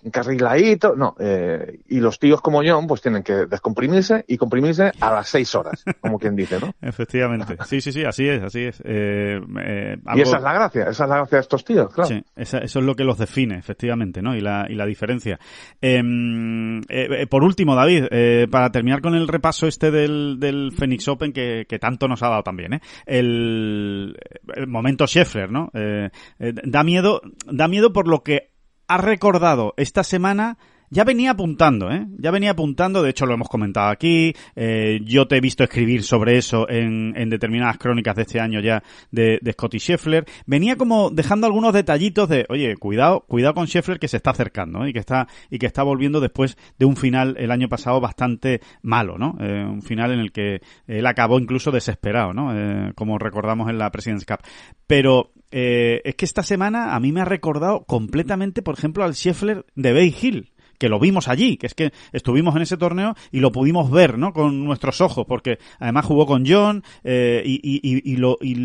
encarriladito, no, eh, y los tíos como yo, pues tienen que descomprimirse y comprimirse a las seis horas, como quien dice, ¿no? (laughs) Efectivamente, sí, sí, sí, así es, así es. Eh, eh, y esa es la gracia, esa es la gracia de estos tíos, claro. Sí, eso es lo que los define, efectivamente, ¿no? Y la, y la diferencia. Em, por último, David, para terminar con el repaso este del, del Phoenix Open que, que tanto nos ha dado también, ¿eh? El, momento Scheffler, ¿no? da miedo, da miedo por lo que ha recordado esta semana ya venía apuntando, ¿eh? Ya venía apuntando, de hecho lo hemos comentado aquí, eh, yo te he visto escribir sobre eso en, determinadas crónicas de este año ya de, de Scotty Scheffler, venía como dejando algunos detallitos de, oye, cuidado, cuidado con Scheffler que se está acercando ¿eh? y que está y que está volviendo después de un final el año pasado bastante malo, ¿no? Eh, un final en el que él acabó incluso desesperado, ¿no? como recordamos en la President's Cup. Pero es que esta semana a mí me ha recordado completamente, por ejemplo, al Scheffler de Bay Hill que lo vimos allí, que es que estuvimos en ese torneo y lo pudimos ver, ¿no? Con nuestros ojos, porque además jugó con John eh, y, y, y, lo, y,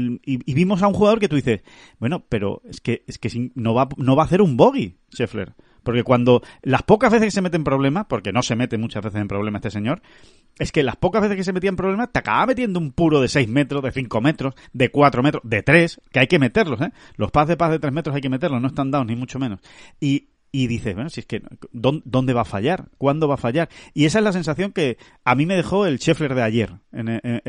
vimos a un jugador que tú dices, bueno, pero es que, es que no, va, no va a hacer un bogey, Scheffler. Porque cuando las pocas veces que se mete en problemas, porque no se mete muchas veces en problemas este señor, es que las pocas veces que se metía en problemas te acaba metiendo un puro de 6 metros, de 5 metros, de 4 metros, de 3, que hay que meterlos, ¿eh? Los pas de paz de 3 metros hay que meterlos, no están dados ni mucho menos. Y y dices, bueno, si es que, ¿dónde va a fallar? ¿Cuándo va a fallar? Y esa es la sensación que a mí me dejó el Scheffler de ayer en, en,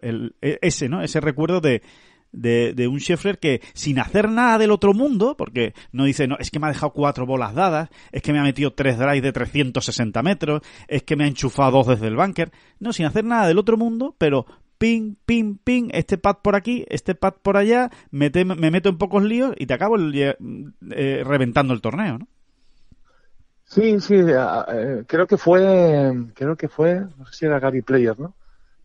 El, e, ese, ¿no? Ese recuerdo de, de, un Scheffler que, sin hacer nada del otro mundo, porque no dice, no, es que me ha dejado cuatro bolas dadas, es que me ha metido tres drives de 360 metros, es que me ha enchufado dos desde el bunker. No, sin hacer nada del otro mundo, pero ping, ping, ping, este pad por aquí, este pad por allá, me, meto en pocos líos y te acabo eh, reventando el torneo, ¿no? Sí, sí, eh, creo que fue, creo que fue, no sé si era Gary Player, ¿no?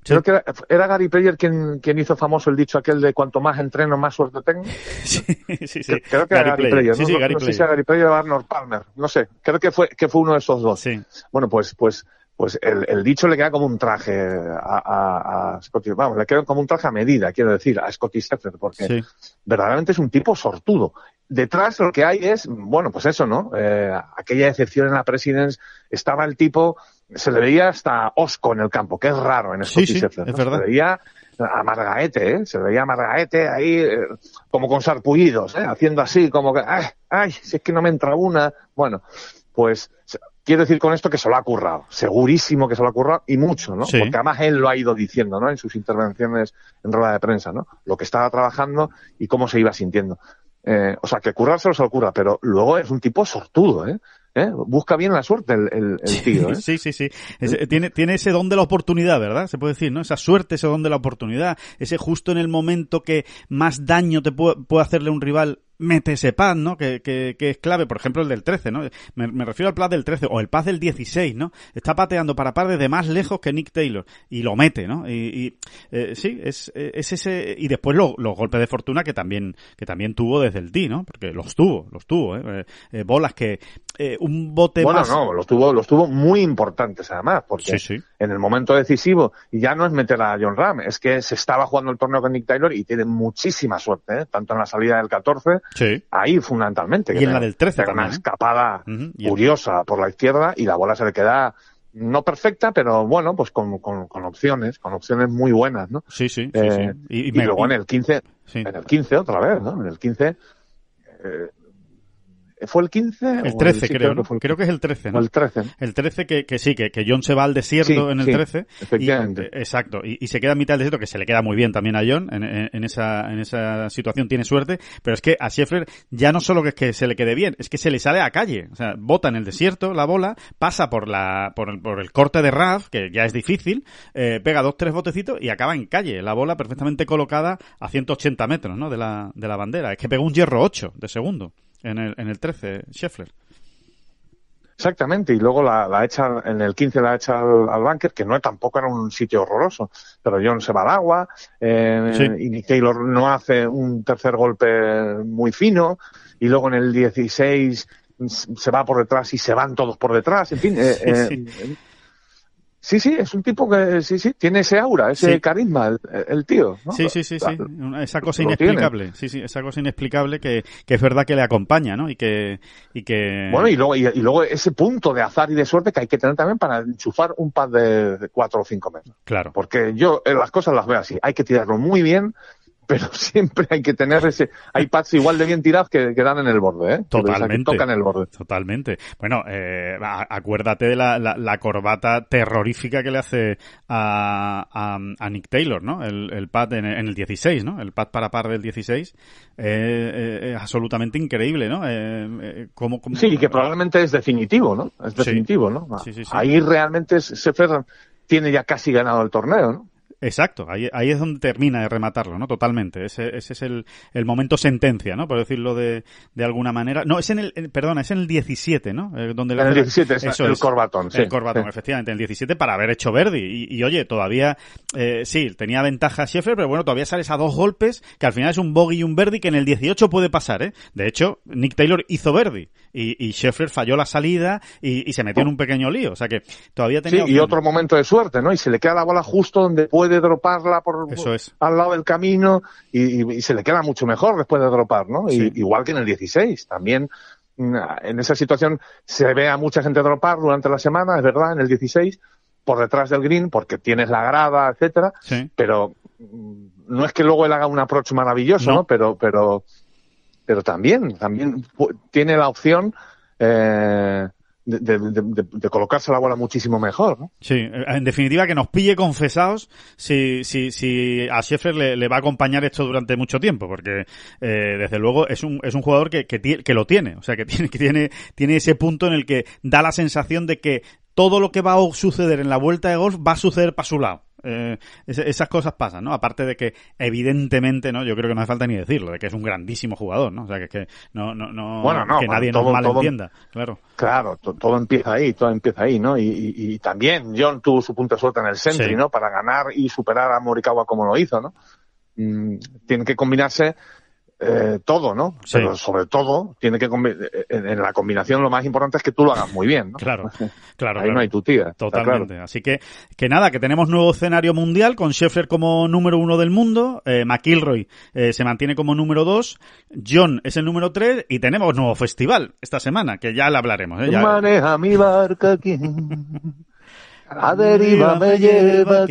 Creo que era, Gary Player quien, hizo famoso el dicho aquel de cuanto más entreno, más suerte tengo. (laughs) Sí, sí, sí. Creo que era Gary Player. ¿no? sé si era Gary Player o Arnold Palmer. No sé. Creo que fue, que fue uno de esos dos. Sí. Bueno, pues, pues, pues el, dicho le queda como un traje a, a, Vamos, le queda como un traje a medida, quiero decir, a Scotty Sheffield, porque verdaderamente es un tipo sortudo detrás lo que hay es, bueno, pues eso, ¿no? Eh, aquella excepción en la Presidencia... estaba el tipo, se le veía hasta osco en el campo, que es raro en estos Se le veía a Margaete, ¿eh? Se le veía a Margaete ahí eh, como con sarpullidos, ¿eh? Haciendo así, como que, ay, ay, si es que no me entra una. Bueno, pues quiero decir con esto que se lo ha currado, segurísimo que se lo ha currado y mucho, ¿no? Porque además él lo ha ido diciendo, ¿no? En sus intervenciones en rueda de prensa, ¿no? Lo que estaba trabajando y cómo se iba sintiendo. Eh, o sea, que currárselo se lo cura, pero luego es un tipo sortudo, ¿eh? ¿Eh? Busca bien la suerte el, tío. ¿eh? Sí, sí, sí. Eh, tiene, tiene ese don de la oportunidad, ¿verdad? Se puede decir, ¿no? Esa suerte, ese don de la oportunidad, ese justo en el momento que más daño te puede hacerle un rival, mete ese paz, ¿no? Que, que, que, es clave, por ejemplo, el del 13, ¿no? Me, refiero al pad del 13 o el Paz del 16, ¿no? Está pateando para par desde más lejos que Nick Taylor y lo mete, ¿no? Y, y eh, sí, es, es, ese y después los golpes de fortuna que también que también tuvo desde el D, ¿no? Porque los tuvo, los tuvo, Eh, eh, eh bolas que eh, un bote bueno, no, los tuvo, los tuvo muy importantes además, porque en el momento decisivo, y ya no es meter a John Ram, es que se estaba jugando el torneo con Nick Taylor y tiene muchísima suerte, ¿eh? tanto en la salida del 14, ahí fundamentalmente. Y en la del 13 Una ¿eh? escapada curiosa por la izquierda y la bola se le queda no perfecta, pero bueno, pues con, opciones, con opciones muy buenas, ¿no? Sí, sí, sí, Y, luego en el 15, en el 15 otra vez, ¿no? En el 15 eh, ¿Fue el 15? El 13, creo, creo, que es el 13, ¿no? El 13. El 13 que, sí, que, John se va al desierto en el 13. Efectivamente. exacto. Y, se queda a mitad del desierto, que se le queda muy bien también a John en, esa, situación, tiene suerte. Pero es que a Sheffler ya no solo que, es que se le quede bien, es que se le sale a calle. O sea, bota en el desierto la bola, pasa por la por el, corte de Raf, que ya es difícil, eh, pega dos, tres botecitos y acaba en calle. La bola perfectamente colocada a 180 metros, ¿no? De la, de la bandera. Es que pega un hierro 8 de segundo en el, en el 13, Scheffler. Exactamente, y luego la, la, en el 15 la echa al, al, banker, que no tampoco era un sitio horroroso, pero John se va al agua, eh, y Taylor no hace un tercer golpe muy fino, y luego en el 16 se va por detrás y se van todos por detrás, en fin, eh, eh, Sí, sí, es un tipo que sí, sí, tiene ese aura, ese carisma, el, tío. Sí, sí, sí, sí, esa cosa inexplicable, sí, sí, esa cosa inexplicable que, que, es verdad que le acompaña, ¿no? Y que... Y que... Bueno, y luego, y, luego ese punto de azar y de suerte que hay que tener también para enchufar un par de, cuatro o cinco metros. Claro. Porque yo eh, las cosas las veo así, hay que tirarlo muy bien, pero (laughs) siempre hay que tener ese. Hay pads igual de bien tirados que, dan en el borde, ¿eh? Totalmente. Tocan el borde. Totalmente. Bueno, eh, acuérdate de la, corbata terrorífica que le hace a, Nick Taylor, ¿no? El, pad en, el 16, ¿no? El pad para par del 16. Eh, eh, absolutamente increíble, ¿no? Como, y Sí, que probablemente es definitivo, ¿no? Es definitivo, ¿no? Sí, sí, Ahí realmente se Sefer tiene ya casi ganado el torneo, ¿no? Exacto, ahí, ahí, es donde termina de rematarlo, ¿no? Totalmente. Ese, ese es el, el, momento sentencia, ¿no? Por decirlo de, de alguna manera. No, es en el, perdona, es en el 17, ¿no? Eh, donde en el 17, la, el corbatón. Sí, el corbatón, efectivamente, en el 17 para haber hecho Verdi. Y, y oye, todavía, eh, sí, tenía ventaja Sheffield, pero bueno, todavía sales a dos golpes, que al final es un bogey y un Verdi que en el 18 puede pasar, ¿eh? De hecho, Nick Taylor hizo Verdi y, y falló la salida y, se metió en oh. un pequeño lío. O sea que todavía tenía. Sí, y otro momento de suerte, ¿no? Y se le queda la bola justo donde puede droparla por al lado del camino y, se le queda mucho mejor después de dropar, ¿no? igual que en el 16, también mm, en esa situación se ve a mucha gente dropar durante la semana, es verdad, en el 16, por detrás del green, porque tienes la grada, etcétera, pero mm, no es que luego él haga un approach maravilloso, ¿no? ¿no? Pero, pero pero también, también tiene la opción eh, de, colocarse la bola muchísimo mejor. ¿no? Sí, en definitiva que nos pille confesados si, si, a Sheffer le, va a acompañar esto durante mucho tiempo, porque eh, desde luego es un, es un jugador que, que lo tiene, o sea, que (laughs) tiene, que tiene, tiene ese punto en el que da la sensación de que todo lo que va a suceder en la vuelta de golf va a suceder para su lado. Eh, esas cosas pasan, ¿no? Aparte de que, evidentemente, ¿no? Yo creo que no hace falta ni decirlo, de que es un grandísimo jugador, ¿no? O sea, que, no, no, no, que nadie nos malentienda, claro. Claro, todo empieza ahí, todo empieza ahí, ¿no? Y, y, también John tuvo su punta suelta en el centro ¿no? Para ganar y superar a Morikawa como lo hizo, ¿no? Mm, tiene que combinarse eh, todo, ¿no? Pero sobre todo, tiene que eh, en, la combinación lo más importante es que tú lo hagas muy bien, ¿no? Claro, (laughs) claro. Ahí no hay tu tía. Totalmente. Así que, que nada, que tenemos nuevo escenario mundial con Scheffler como número uno del mundo, eh, McIlroy se mantiene como número dos, John es el número tres y tenemos nuevo festival esta semana, que ya le hablaremos. ¿eh? Maneja mi barca aquí, (laughs) a deriva me lleva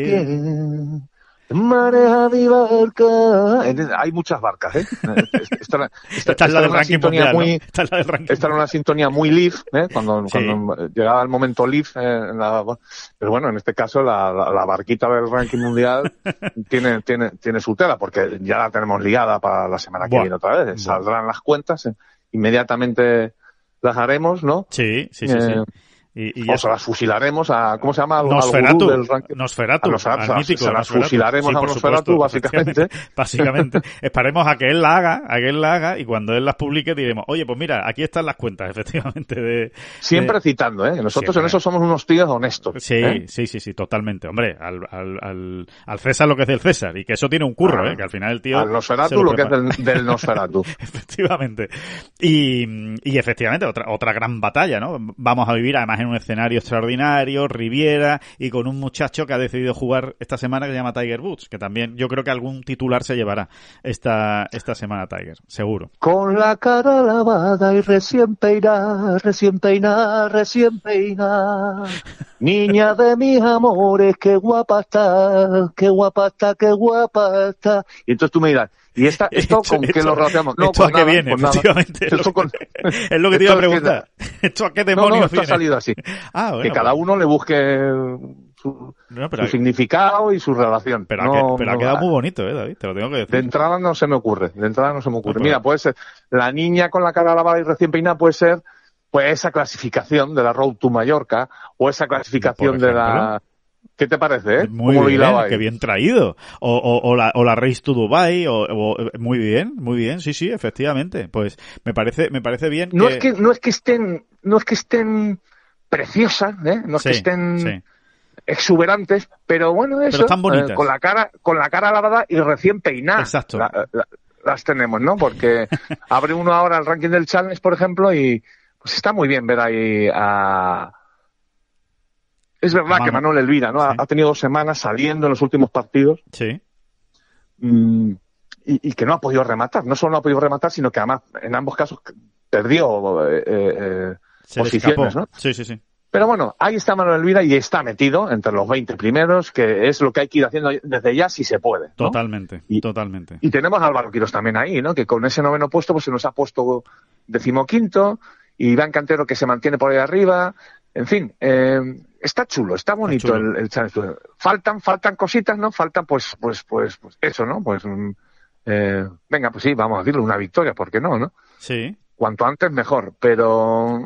Mareja mi barca. Hay muchas barcas, ¿eh? Esta, ranking. esta era una sintonía muy Leaf, ¿eh? Cuando, llegaba el momento Leaf, eh, pero bueno, en este caso la, barquita del ranking mundial (laughs) tiene, tiene, tiene su tela, porque ya la tenemos ligada para la semana que viene otra vez. Saldrán las cuentas, eh. inmediatamente las haremos, ¿no? Sí, sí, sí. Eh, sí o sea, las fusilaremos a, ¿cómo se llama? Al, Nosferatu, Nosferatu, se las fusilaremos a Nosferatu, básicamente. Básicamente. (laughs) Esperemos a que él la haga, a que él la haga, y cuando él las publique diremos, oye, pues mira, aquí están las cuentas, (laughs) efectivamente. Siempre citando, ¿eh? Nosotros en eso somos unos tíos honestos. Sí, ¿eh? sí, sí, sí, totalmente. Hombre, al, César lo que es del César, y que eso tiene un curro, ¿eh? Que al final el tío... Nosferatu lo, que es del, Nosferatu. (laughs) efectivamente. Y, y efectivamente, otra, otra gran batalla, ¿no? Vamos a vivir, además, en un escenario extraordinario, Riviera, y con un muchacho que ha decidido jugar esta semana que se llama Tiger Woods, que también yo creo que algún titular se llevará esta, esta semana Tiger, seguro. Con la cara lavada y recién peinada, recién peinada, recién peinada. (laughs) Niña de mis amores, qué guapa está, qué guapa está, qué guapa está. Y entonces tú me dirás, ¿Y esta, (laughs) esto con qué lo relacionamos? esto a qué viene, efectivamente. Es, con... es, lo que te iba a preguntar. (laughs) ¿Esto a qué demonios no, no, esto ha salido así. Ah, bueno, que cada pues- uno le busque su, significado y su relación. Pero, ha, quedado muy bonito, ¿eh, David? Te lo tengo que decir. De entrada no se me ocurre. De entrada no se me ocurre. Mira, puede ser la niña con la cara lavada y recién peinada, puede ser pues esa clasificación de la Road to Mallorca o esa pues, clasificación de la ¿Qué te parece, eh? Muy bien, que bien traído. O, o, la, o la Race to Dubai, o, muy bien, muy bien, sí, sí, efectivamente. Pues me parece, me parece bien. No es que no es que estén, no es que estén preciosas, ¿eh? no es que estén exuberantes, pero bueno, eso, eh, con la cara, con la cara lavada y recién peinada. las tenemos, ¿no? Porque (laughs) abre uno ahora el ranking del challenge, por ejemplo, y pues está muy bien ver ahí a es verdad que Manuel Elvira ¿no? Ha, tenido dos semanas saliendo en los últimos partidos. Sí. Mm, y, que no ha podido rematar. No solo no ha podido rematar, sino que además en ambos casos perdió eh, eh, posiciones. Sí, sí, sí. Pero bueno, ahí está Manuel Elvira y está metido entre los 20 primeros, que es lo que hay que ir haciendo desde ya si se puede. Totalmente, totalmente. Y tenemos a Álvaro Quiros también ahí, ¿no? Que con ese noveno puesto pues se nos ha puesto decimoquinto, y Iván Cantero que se mantiene por ahí arriba, en fin, eh, está chulo, está bonito El, Faltan, faltan cositas, ¿no? Faltan, pues, pues, pues, pues eso, ¿no? Pues, mm, eh, venga, pues sí, vamos a decirlo, una victoria, ¿por qué no, no? Sí. Cuanto antes mejor, pero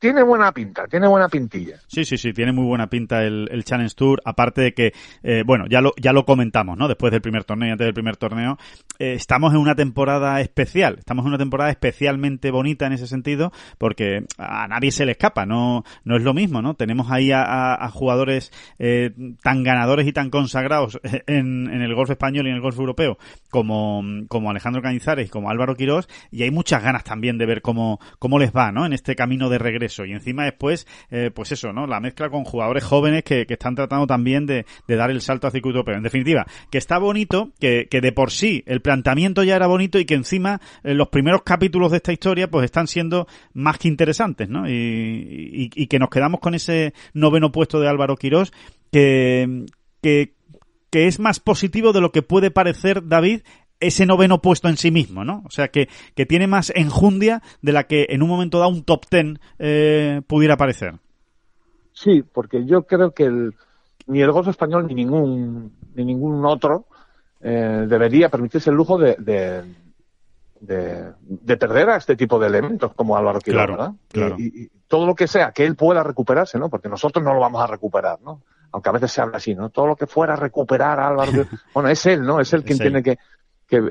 tiene buena pinta, tiene buena pintilla. Sí, sí, sí, tiene muy buena pinta el, Challenge Tour, aparte de que, eh, bueno, ya lo, ya lo comentamos, ¿no? Después del primer torneo y antes del primer torneo, eh, estamos en una temporada especial, estamos en una temporada especialmente bonita en ese sentido, porque a nadie se le escapa, no, no es lo mismo, ¿no? Tenemos ahí a, jugadores eh, tan ganadores y tan consagrados (laughs) en, el golf español y en el golf europeo, como, como Alejandro Canizares y como Álvaro Quirós, y hay muchas ganas también de ver cómo, cómo les va, ¿no? En este camino de regreso y encima después, eh, pues eso, ¿no? La mezcla con jugadores jóvenes que, están tratando también de, de, dar el salto a circuito Pero En definitiva, que está bonito, que, de por sí el planteamiento ya era bonito y que encima eh, los primeros capítulos de esta historia pues están siendo más que interesantes, ¿no? Y, que nos quedamos con ese noveno puesto de Álvaro Quirós que, que es más positivo de lo que puede parecer David ese noveno puesto en sí mismo, ¿no? O sea, que, tiene más enjundia de la que en un momento da un top ten eh, pudiera parecer. Sí, porque yo creo que ni el gozo español ni ningún, ni ningún otro eh, debería permitirse el lujo de, de, de, perder a este tipo de elementos como Álvaro Quirón, ¿verdad? Claro. Y, todo lo que sea que él pueda recuperarse, ¿no? Porque nosotros no lo vamos a recuperar, ¿no? Aunque a veces se habla así, ¿no? Todo lo que fuera recuperar a Álvaro (laughs) bueno, es él, ¿no? Es él quien tiene que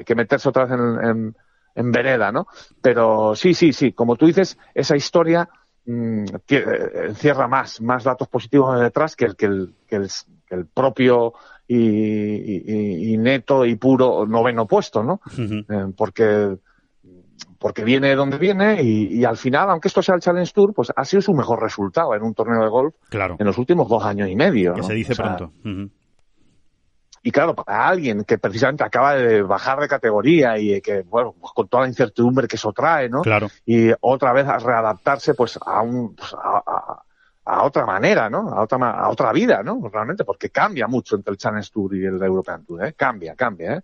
que, meterse otra vez en, en, vereda, ¿no? Pero sí, sí, sí, como tú dices, esa historia mm, eh, encierra más, más datos positivos detrás que el, que el, el, propio y, neto y puro noveno puesto, ¿no? Eh, porque porque viene de donde viene y, y, al final, aunque esto sea el Challenge Tour, pues ha sido su mejor resultado en un torneo de golf en los últimos dos años y medio. Que se dice pronto. Y claro, para alguien que precisamente acaba de bajar de categoría y que, bueno, pues con toda la incertidumbre que eso trae, ¿no? Claro. Y otra vez a readaptarse, pues, a un, pues, a, a, otra manera, ¿no? A otra, a otra vida, ¿no? Realmente, porque cambia mucho entre el Challenge Tour y el European Tour, ¿eh? Cambia, cambia, ¿eh?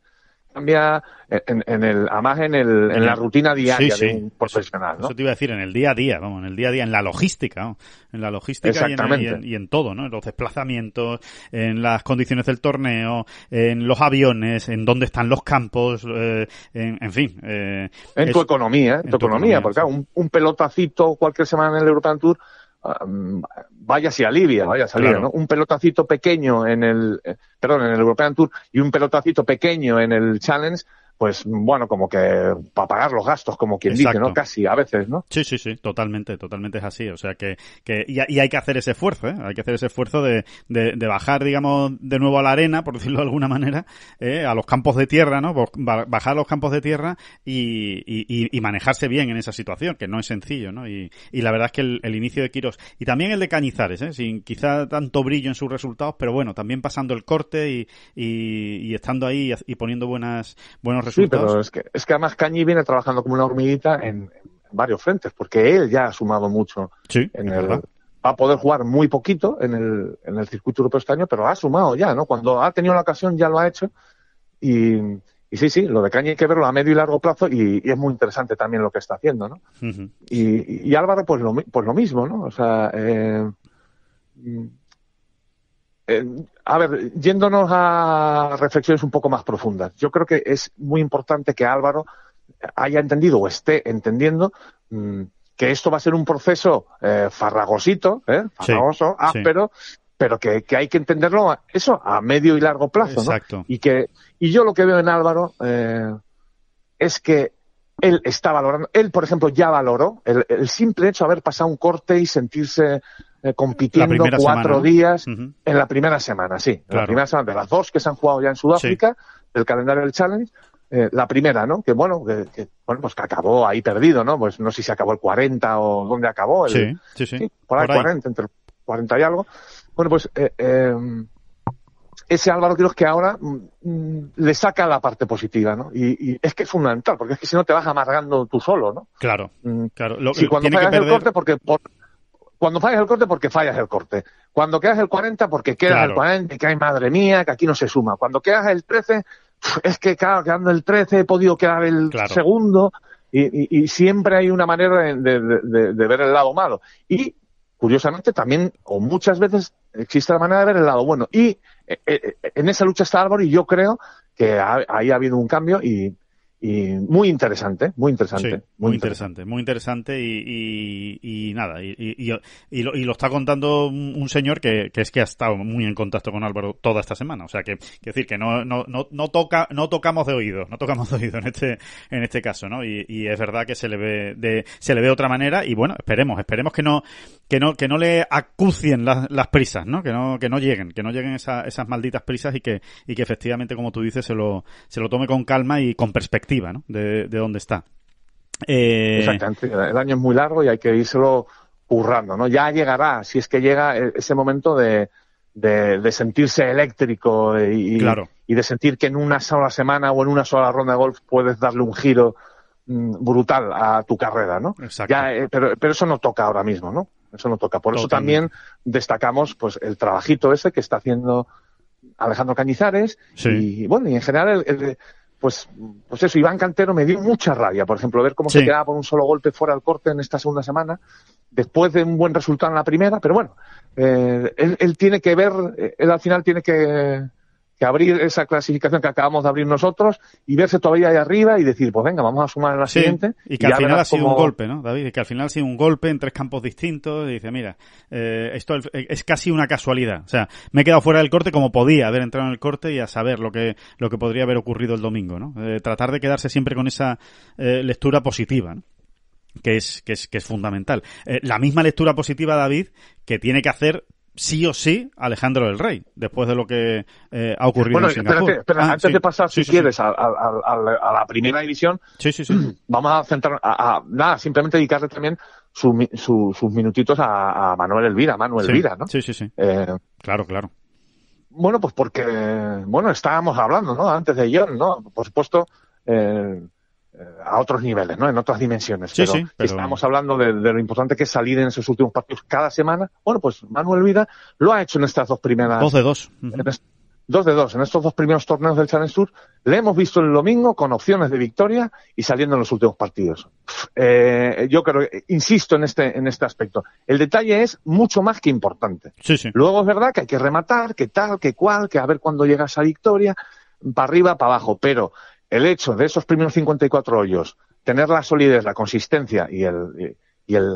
cambia en, en el, además en, el, en la rutina diaria de un profesional. ¿no? Eso te iba a decir, en el día a día, vamos, en el día a día, en la logística, en la logística y en, todo, ¿no? En los desplazamientos, en las condiciones del torneo, en los aviones, en dónde están los campos, eh, en, fin. Eh, ¿eh? en, tu economía, en tu economía, porque un, un pelotacito cualquier semana en el European Tour Ah, mm, vaya si Libia, vaya a ¿no? un pelotacito pequeño en el, eh, perdón, en el European Tour y un pelotacito pequeño en el Challenge pues bueno, como que para pagar los gastos, como quien dice, ¿no? Casi a veces, ¿no? Sí, sí, sí, totalmente, totalmente es así. O sea que, que y, hay que hacer ese esfuerzo, ¿eh? Hay que hacer ese esfuerzo de, de, bajar, digamos, de nuevo a la arena, por decirlo de alguna manera, ¿eh? a los campos de tierra, ¿no? Bajar a los campos de tierra y, y, manejarse bien en esa situación, que no es sencillo, ¿no? Y, la verdad es que el, inicio de Quiros y también el de Cañizares, ¿eh? Sin quizá tanto brillo en sus resultados, pero bueno, también pasando el corte y, estando ahí y, poniendo buenas, buenos Sí, pero es que, es que además Cañi viene trabajando como una hormiguita en, varios frentes, porque él ya ha sumado mucho sí, en el, va a poder jugar muy poquito en el, en el circuito europeo este año, pero ha sumado ya, ¿no? Cuando ha tenido la ocasión ya lo ha hecho y, y sí, sí, lo de Cañi hay que verlo a medio y largo plazo y, es muy interesante también lo que está haciendo, ¿no? y, Álvaro, pues lo, pues lo mismo, ¿no? O sea, eh, eh, a ver, yéndonos a reflexiones un poco más profundas, yo creo que es muy importante que Álvaro haya entendido o esté entendiendo mm, que esto va a ser un proceso eh, farragosito, ¿eh? farragoso, áspero, pero que, hay que entenderlo a, eso a medio y largo plazo. Y, que, y yo lo que veo en Álvaro es que él está valorando, él por ejemplo ya valoró el simple hecho de haber pasado un corte y sentirse eh, compitiendo cuatro días en la primera semana, sí. la primera semana, de las dos que se han jugado ya en Sudáfrica, el calendario del Challenge, eh, la primera, ¿no? Que bueno, que, bueno, pues que acabó ahí perdido, ¿no? Pues no sé si se acabó el 40 o dónde acabó. El, sí, sí, sí, Por, 40, entre 40 y algo. Bueno, pues eh, eh ese Álvaro creo que ahora mm, mm, le saca la parte positiva, ¿no? Y, es que es fundamental, porque es que si no te vas amargando tú solo, ¿no? Claro, mm, claro. Lo, si cuando fallas el corte, porque por, cuando fallas el corte, porque fallas el corte. Cuando quedas el 40, porque quedas el 40 y que hay madre mía, que aquí no se suma. Cuando quedas el 13, es que claro, quedando el 13 he podido quedar el segundo. Y, siempre hay una manera de, ver el lado malo. Y, curiosamente, también, o muchas veces, existe la manera de ver el lado bueno. Y eh, eh, en esa lucha está Álvaro y yo creo que ahí ha habido un cambio y muy interesante, muy interesante. muy, interesante, muy interesante y, nada, y, lo, está contando un señor que, es que ha estado muy en contacto con Álvaro toda esta semana, o sea que, decir que no, no, no, toca, no tocamos de oído, no tocamos de oído en este, en este caso, ¿no? Y, es verdad que se le ve de, se le ve otra manera y bueno, esperemos, esperemos que no, que no, que no le acucien las, prisas, ¿no? Que no, que no lleguen, que no lleguen esas malditas prisas y que, y que efectivamente, como tú dices, se lo, se lo tome con calma y con perspectiva ¿no? de, dónde está. Eh, Exactamente. El año es muy largo y hay que irselo currando, ¿no? Ya llegará, si es que llega e, ese momento de, de, sentirse eléctrico y, y de sentir que en una sola semana o en una sola ronda de golf puedes darle un giro mm, brutal a tu carrera, ¿no? Exacto. Eh, pero, eso no toca ahora mismo, ¿no? Eso no toca. Por eso también destacamos pues el trabajito ese que está haciendo Alejandro Cañizares y bueno, y en general el pues, pues eso, Iván Cantero me dio mucha rabia, por ejemplo, ver cómo se quedaba por un solo golpe fuera del corte en esta segunda semana, después de un buen resultado en la primera, pero bueno, eh, él, él, tiene que ver, eh, él al final tiene que, que abrir esa clasificación que acabamos de abrir nosotros y verse todavía ahí arriba y decir, pues venga, vamos a sumar en la siguiente. Y que al final ha sido un golpe, ¿no, David? Y que al final ha sido un golpe en tres campos distintos y dice, mira, eh, esto es casi una casualidad. O sea, me he quedado fuera del corte como podía haber entrado en el corte y a saber lo que, lo que podría haber ocurrido el domingo, ¿no? Eh, tratar de quedarse siempre con esa eh, lectura positiva, ¿no? que es, que es, que es fundamental. la misma lectura positiva, David, que tiene que hacer sí o sí Alejandro del Rey, después de lo que eh, ha ocurrido bueno, en Singapur. Bueno, ah, antes de pasar, si quieres, a, la primera división, (clears throat) vamos a centrar, a, nada, simplemente dedicarle también sus minutitos a, Manuel Elvira, Manuel Elvira, ¿no? Sí, sí, sí. Eh, claro, claro. Bueno, pues porque, bueno, estábamos hablando, ¿no? Antes de John, ¿no? Por supuesto, eh, eh, a otros niveles, ¿no? En otras dimensiones. sí, Estamos hablando de, lo importante que es salir en esos últimos partidos cada semana. Bueno, pues Manuel Vida lo ha hecho en estas dos primeras. Dos de dos. Dos de dos. En estos dos primeros torneos del Challenge Tour le hemos visto el domingo con opciones de victoria y saliendo en los últimos partidos. Eh, yo creo, insisto en este, en este aspecto. El detalle es mucho más que importante. Sí, Luego es verdad que hay que rematar, que tal, que cual, que a ver cuándo llega esa victoria, para arriba, para abajo. Pero el hecho de esos primeros 54 hoyos tener la solidez, la consistencia y el, y el,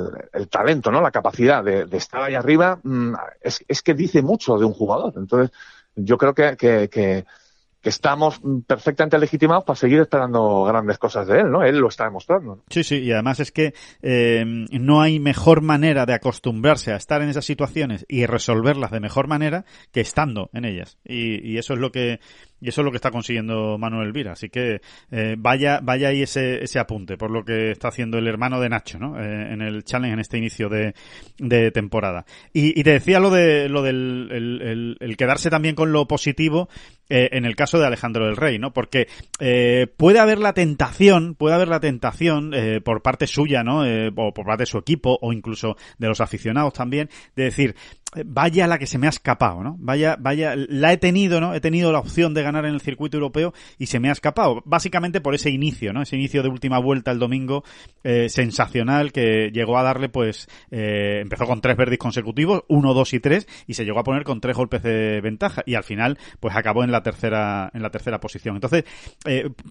talento, ¿no? La capacidad de, estar ahí arriba mm, es, que dice mucho de un jugador. Entonces, yo creo que, estamos perfectamente legitimados para seguir esperando grandes cosas de él, ¿no? Él lo está demostrando. Sí, sí, y además es que eh, no hay mejor manera de acostumbrarse a estar en esas situaciones y resolverlas de mejor manera que estando en ellas. y eso es lo que y eso es lo que está consiguiendo Manuel Vira. Así que eh, vaya, vaya ahí ese, ese apunte por lo que está haciendo el hermano de Nacho, ¿no? Eh, en el challenge, en este inicio de, temporada. Y, te decía lo de lo del el, quedarse también con lo positivo eh, en el caso de Alejandro del Rey, ¿no? Porque puede haber la tentación, puede haber la tentación por parte suya, ¿no? o por parte de su equipo, o incluso de los aficionados también, de decir, eh, vaya la que se me ha escapado, ¿no? Vaya, vaya, la he tenido, ¿no? He tenido la opción de ganar en el circuito europeo y se me ha escapado. Básicamente por ese inicio, ¿no? Ese inicio de última vuelta el domingo, eh, sensacional, que llegó a darle, pues, eh, empezó con tres verdes consecutivos, uno, dos y tres, y se llegó a poner con tres golpes de ventaja. Y al final, pues acabó en la tercera, en la tercera posición. Entonces,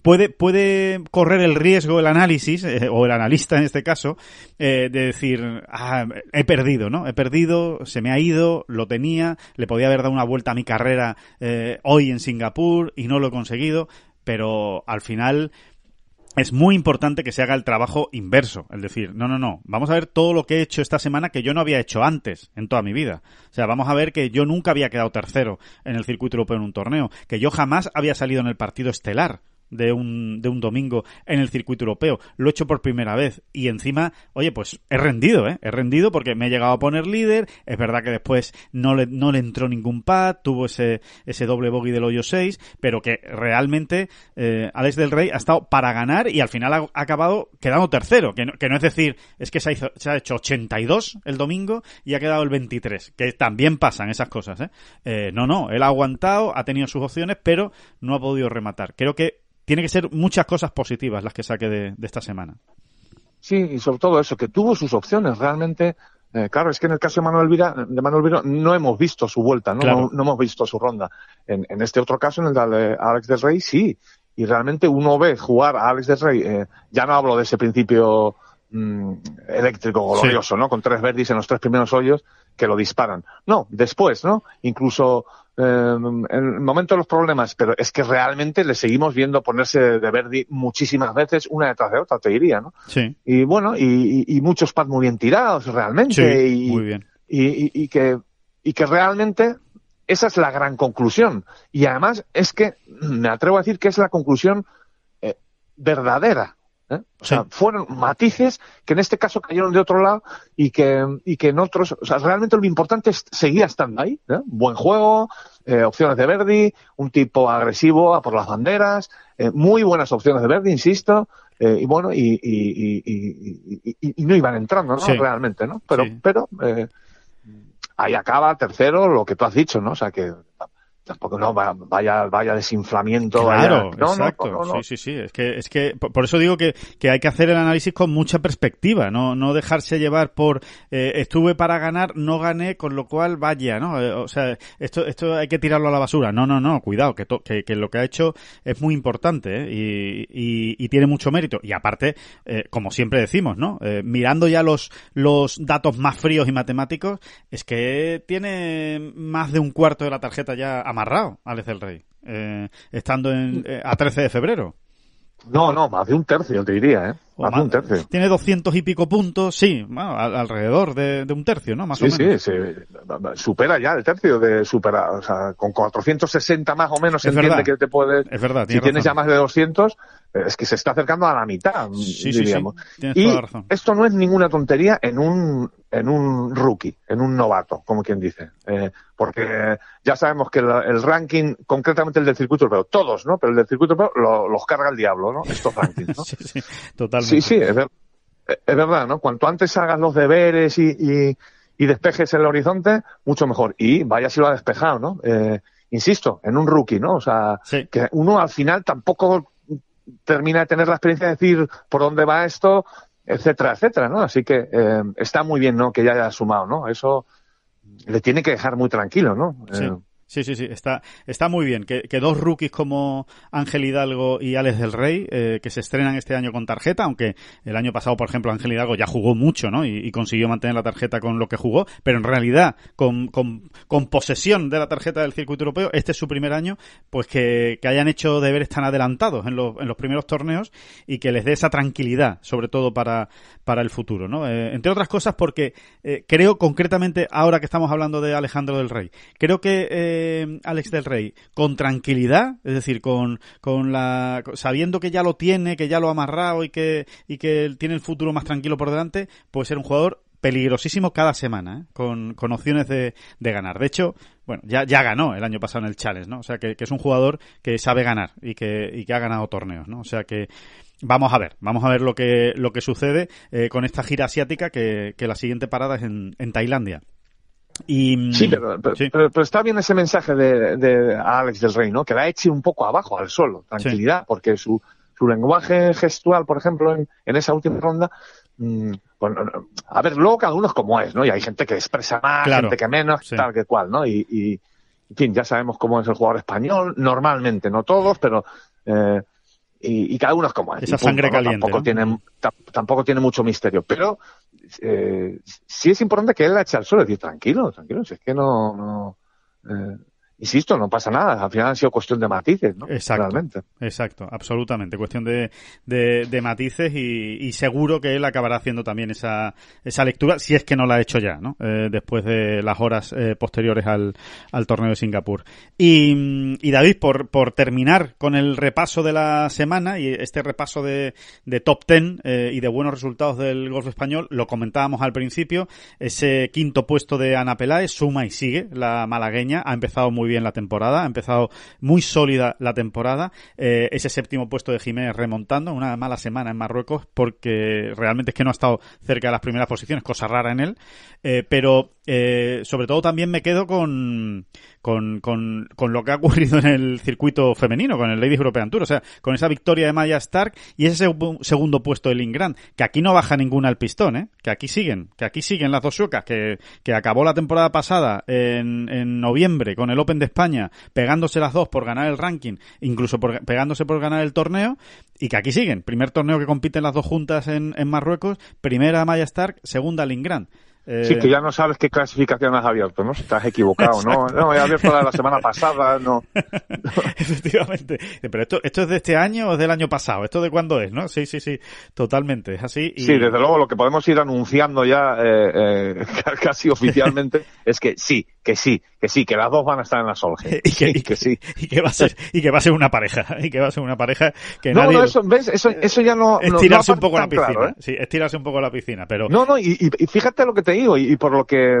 puede, puede correr el riesgo el análisis, o el analista en este caso, de decir, ah, he perdido, ¿no? He perdido, se me ha ido lo tenía, le podía haber dado una vuelta a mi carrera eh, hoy en Singapur y no lo he conseguido, pero al final es muy importante que se haga el trabajo inverso, es decir, no, no, no, vamos a ver todo lo que he hecho esta semana que yo no había hecho antes en toda mi vida. O sea, vamos a ver que yo nunca había quedado tercero en el circuito europeo en un torneo, que yo jamás había salido en el partido estelar de un, de un domingo en el circuito europeo. Lo he hecho por primera vez y encima, oye, pues he rendido, ¿eh? He rendido porque me he llegado a poner líder. Es verdad que después no le, no le entró ningún pad, tuvo ese, ese doble bogey del hoyo 6, pero que realmente eh, Alex del Rey ha estado para ganar y al final ha, acabado quedando tercero, que no, que no es decir, es que se ha, se ha, hecho 82 el domingo y ha quedado el 23, que también pasan esas cosas, ¿eh? eh, No, no, él ha aguantado, ha tenido sus opciones, pero no ha podido rematar. Creo que tiene que ser muchas cosas positivas las que saque de, esta semana. Sí, y sobre todo eso, que tuvo sus opciones realmente. Eh, claro, es que en el caso de Manuel Vira, de Manuel Vira no hemos visto su vuelta, no, hemos visto su ronda. En, este otro caso, en el de Alex del Rey, sí. Y realmente uno ve jugar a Alex del Rey, eh, ya no hablo de ese principio mm, eléctrico, glorioso, ¿no? Con tres verdes en los tres primeros hoyos, que lo disparan. No, después, ¿no? Incluso em, en el momento de los problemas, pero es que realmente le seguimos viendo ponerse de verde muchísimas veces, una detrás de otra, te diría, ¿no? Sí. Y bueno, y, muchos pads muy bien tirados, realmente. Sí, muy bien. Y, que, y que realmente esa es la gran conclusión. Y además es que me atrevo a decir que es la conclusión eh, verdadera ¿eh? O sea, fueron matices que en este caso cayeron de otro lado y que, y que en otros, o sea, realmente lo importante es, seguía estando ahí. ¿eh? Buen juego, eh, opciones de Verdi, un tipo agresivo a por las banderas, muy buenas opciones de Verdi, insisto. y bueno, y, y, y, no iban entrando, ¿no? Realmente, ¿no? Pero, pero ahí acaba, tercero, lo que tú has dicho, ¿no? O sea, que porque no vaya vaya desinflamiento claro exacto sí sí sí es que es que por eso digo que, que, hay que hacer el análisis con mucha perspectiva no no dejarse llevar por eh, estuve para ganar no gané con lo cual vaya no eh, o sea esto esto hay que tirarlo a la basura no no no cuidado que que, lo que ha hecho es muy importante ¿eh? y, y, tiene mucho mérito y aparte como siempre decimos no mirando ya los los datos más fríos y matemáticos es que tiene más de un cuarto de la tarjeta ya a amarrado, Alex el Rey, eh, estando en, eh, a 13 de febrero. No, no, más de un tercio, te diría, ¿eh? Más, de un tercio. Tiene 200 y pico puntos, sí, alrededor de, un tercio, ¿no? Más o menos. Sí, sí, supera ya el tercio, de supera, o sea, con 460 más o menos se entiende que te puedes... Es verdad, Si tienes ya más de 200, eh, es que se está acercando a la mitad, diríamos. Sí, Tienes toda la razón. esto no es ninguna tontería en un en un rookie, en un novato, como quien dice. Eh, porque ya sabemos que el, ranking, concretamente el del circuito europeo, todos, ¿no? Pero el del circuito europeo los carga el diablo, ¿no? Estos rankings, ¿no? (laughs) sí, sí, totalmente. Sí, sí, es, verdad, ¿no? Cuanto antes hagas los deberes y, y, despejes el horizonte, mucho mejor. Y vaya si lo ha despejado, ¿no? Eh, insisto, en un rookie, ¿no? O sea, que uno al final tampoco termina de tener la experiencia de decir por dónde va esto, etcétera, etcétera, ¿no? Así que eh, está muy bien, ¿no? Que ya haya sumado, ¿no? Eso le tiene que dejar muy tranquilo, ¿no? Eh, Sí, sí, sí, está, está muy bien. Que, dos rookies como Ángel Hidalgo y Alex del Rey, eh, que se estrenan este año con tarjeta, aunque el año pasado, por ejemplo, Ángel Hidalgo ya jugó mucho, ¿no? Y, consiguió mantener la tarjeta con lo que jugó, pero en realidad, con, con, posesión de la tarjeta del circuito europeo, este es su primer año, pues que, que hayan hecho deberes tan adelantados en los, en los primeros torneos y que les dé esa tranquilidad, sobre todo para, para el futuro, ¿no? Eh, entre otras cosas porque eh, creo concretamente, ahora que estamos hablando de Alejandro del Rey, creo que eh, Alex del Rey con tranquilidad, es decir, con, con la, sabiendo que ya lo tiene, que ya lo ha amarrado y que, que tiene el futuro más tranquilo por delante, puede ser un jugador peligrosísimo cada semana, ¿eh? con, con, opciones de, ganar. De hecho, bueno, ya, ya ganó el año pasado en el Challenge, ¿no? O sea, que, es un jugador que sabe ganar y que, y que ha ganado torneos, ¿no? O sea, que vamos a ver, vamos a ver lo que, lo que sucede eh, con esta gira asiática, que, que la siguiente parada es en, en Tailandia. Mm, sí, pero, pero, está bien ese mensaje de, de Alex del Rey, Que la eche un poco abajo al suelo, tranquilidad, porque su, su lenguaje gestual, por ejemplo, en, esa última ronda, mm, pues, a ver, luego cada uno es como es, ¿no? Y hay gente que expresa más, gente que menos, tal que cual, ¿no? Y, y, en fin, ya sabemos cómo es el jugador español, normalmente, no todos, pero eh, y, cada uno es como es. Esa sangre caliente. Tampoco, tiene, tampoco tiene mucho misterio, pero eh, sí es importante que él la eche al suelo y tranquilo, tranquilo, si es que no, no eh, insisto, no pasa nada. Al final ha sido cuestión de matices, ¿no? Exacto. Exacto, absolutamente. Cuestión de, matices y, seguro que él acabará haciendo también esa, lectura, si es que no la ha hecho ya, ¿no? Eh, después de las horas eh, posteriores al, torneo de Singapur. Y, mm, David, por, terminar con el repaso de la semana y este repaso de, top ten eh, y de buenos resultados del golf español, lo comentábamos al principio, ese quinto puesto de Ana Peláez suma y sigue, la malagueña ha empezado muy bien la temporada, ha empezado muy sólida la temporada. Eh, ese séptimo puesto de Jiménez remontando, una mala semana en Marruecos, porque realmente es que no ha estado cerca de las primeras posiciones, cosa rara en él. Eh, pero eh, sobre todo también me quedo con, con, lo que ha ocurrido en el circuito femenino, con el Ladies European Tour, o sea, con esa victoria de Maya Stark y ese segundo puesto de Lingrand que aquí no baja ninguna al pistón, que aquí siguen, que aquí siguen las dos suecas, que, acabó la temporada pasada en noviembre con el Open de España, pegándose las dos por ganar el ranking, incluso pegándose por ganar el torneo, y que aquí siguen. Primer torneo que compiten las dos juntas en, en Marruecos, primera Maya Stark, segunda Lingrand. Si eh, Sí, que ya no sabes qué clasificación has abierto, ¿no? Estás equivocado, ¿no? No, he abierto la, semana (laughs) pasada, no. (laughs) Efectivamente. Pero esto, es de este año o es del año pasado, esto de cuándo es, ¿no? Sí, sí, sí, totalmente, es así. Sí, desde luego lo que podemos ir anunciando ya eh, eh, (laughs) casi oficialmente es que sí, que sí, que sí, que las dos van a estar en la Sol. (laughs) y, (laughs) que, sí. y que va a ser, y que va a ser una pareja, (laughs) y que va a ser una pareja que no, nadie... No, eso, ¿ves? Eso, eh, eso ya no... Estirarse un poco la piscina, ¿eh? ¿eh? sí, estirarse un poco la piscina, pero... No, no, y, y fíjate lo que te digo, y, por lo que,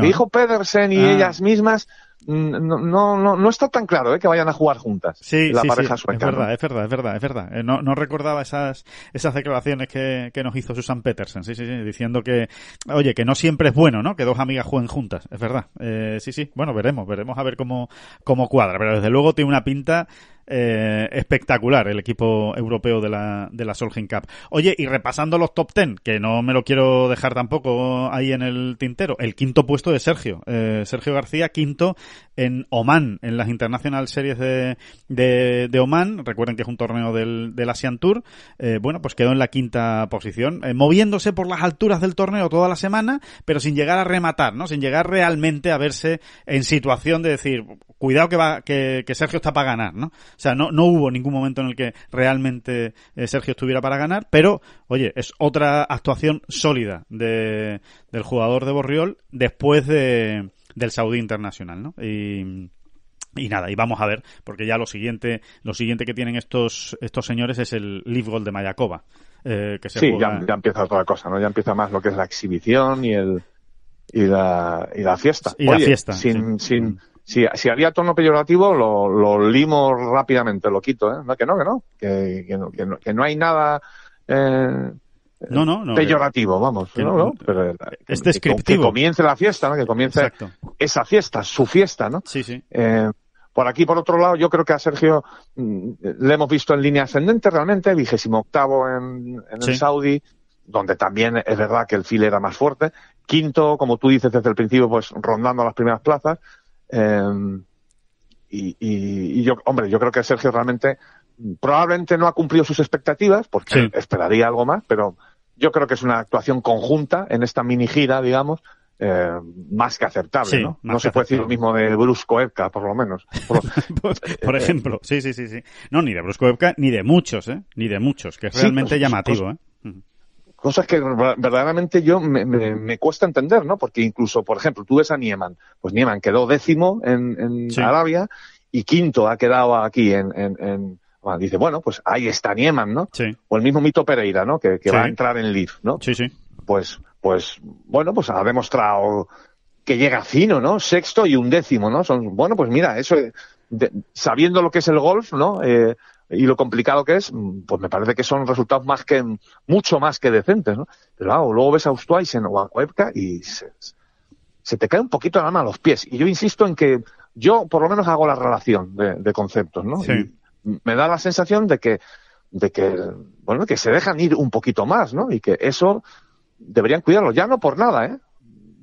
dijo Pedersen y ah. ellas mismas, no, no, no está tan claro ¿eh? que vayan a jugar juntas sí, la pareja Es verdad, es verdad, es verdad, es eh, verdad. no, no, recordaba esas, esas declaraciones que, que, nos hizo Susan Peterson sí, sí, sí, diciendo que, oye, que no siempre es bueno, ¿no? Que dos amigas jueguen juntas, es verdad. Eh, sí, sí, bueno, veremos, veremos a ver cómo, cómo cuadra, pero desde luego tiene una pinta eh, espectacular el equipo europeo de la, de la Solheim Cup. Oye, y repasando los top ten, que no me lo quiero dejar tampoco ahí en el tintero, el quinto puesto de Sergio. Eh, Sergio García, quinto en Oman, en las International Series de, de, de Oman. Recuerden que es un torneo del, del Asian Tour. Eh, bueno, pues quedó en la quinta posición, moviéndose por las alturas del torneo toda la semana, pero sin llegar a rematar, ¿no? Sin llegar realmente a verse en situación de decir, cuidado que, va, que, que Sergio está para ganar, ¿no? O sea, no, no hubo ningún momento en el que realmente eh, Sergio estuviera para ganar, pero, oye, es otra actuación sólida del jugador de Borriol después del Saudí Internacional, ¿no? Y, nada, y vamos a ver, porque ya lo siguiente, lo siguiente que tienen estos, estos señores es el Leaf Gold de Mayakoba. Eh, que sí, ya, empieza otra cosa, ¿no? Ya empieza más lo que es la exhibición y el y la, y la fiesta. Y la fiesta. Sin, sin, mm. Si, había tono peyorativo, lo, lo limo rápidamente, lo quito, ¿eh? que no, que no. Que, no, hay nada. Eh, peyorativo, vamos. Que no, pero, es Que, comience la fiesta, Que comience esa fiesta, su fiesta, ¿no? Sí, eh, por aquí, por otro lado, yo creo que a Sergio mm, le hemos visto en línea ascendente realmente, vigésimo octavo en, el Saudi, donde también es verdad que el fil era más fuerte, quinto, como tú dices desde el principio, pues rondando las primeras plazas, eh, y, yo, hombre, yo creo que Sergio realmente probablemente no ha cumplido sus expectativas, porque esperaría algo más, pero yo creo que es una actuación conjunta en esta mini gira, digamos, eh, más que aceptable, ¿no? No se puede decir lo mismo de Brusco Epka, por lo menos. (laughs) Eh, por, ejemplo, sí, sí, sí, sí. No, ni de Brusco ni de muchos, ¿eh? Ni de muchos, que es realmente pues, pues, llamativo, ¿eh? Pues, cosas que verdaderamente yo me, cuesta entender, ¿no? Porque incluso, por ejemplo, tú ves a Nieman, pues Nieman quedó décimo en, Arabia y quinto ha quedado aquí en, bueno, dice, bueno, pues ahí está Nieman, ¿no? O el mismo Mito Pereira, ¿no? Que, va a entrar en Leaf, ¿no? Sí, sí. Pues, pues, bueno, pues ha demostrado que llega fino, ¿no? Sexto y un décimo, ¿no? Son, bueno, pues mira, eso, eh, sabiendo lo que es el golf, ¿no? Eh, y lo complicado que es, mm, pues me parece que son resultados más que mucho más que decentes, ¿no? Pero luego ves a Ustuay o a y se, te cae un poquito la mano a los pies. Y yo insisto en que yo por lo menos hago la relación de, conceptos, ¿no? me da la sensación de que, de que, bueno, que se dejan ir un poquito más, ¿no? Y que eso deberían cuidarlo, ya no por nada, ¿eh?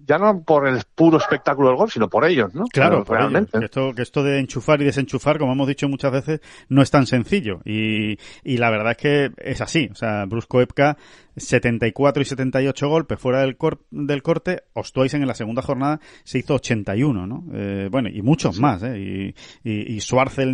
ya no por el puro espectáculo del golf, sino por ellos, ¿no? Claro, realmente. esto, esto de enchufar y desenchufar, como hemos dicho muchas veces, no es tan sencillo. Y, y la verdad es que es así. O sea, Brusco Epka 74 y 78 golpes fuera del, del corte. Ostoisen en la segunda jornada se hizo 81, ¿no? Eh, bueno, y muchos más, ¿eh? Y, y, y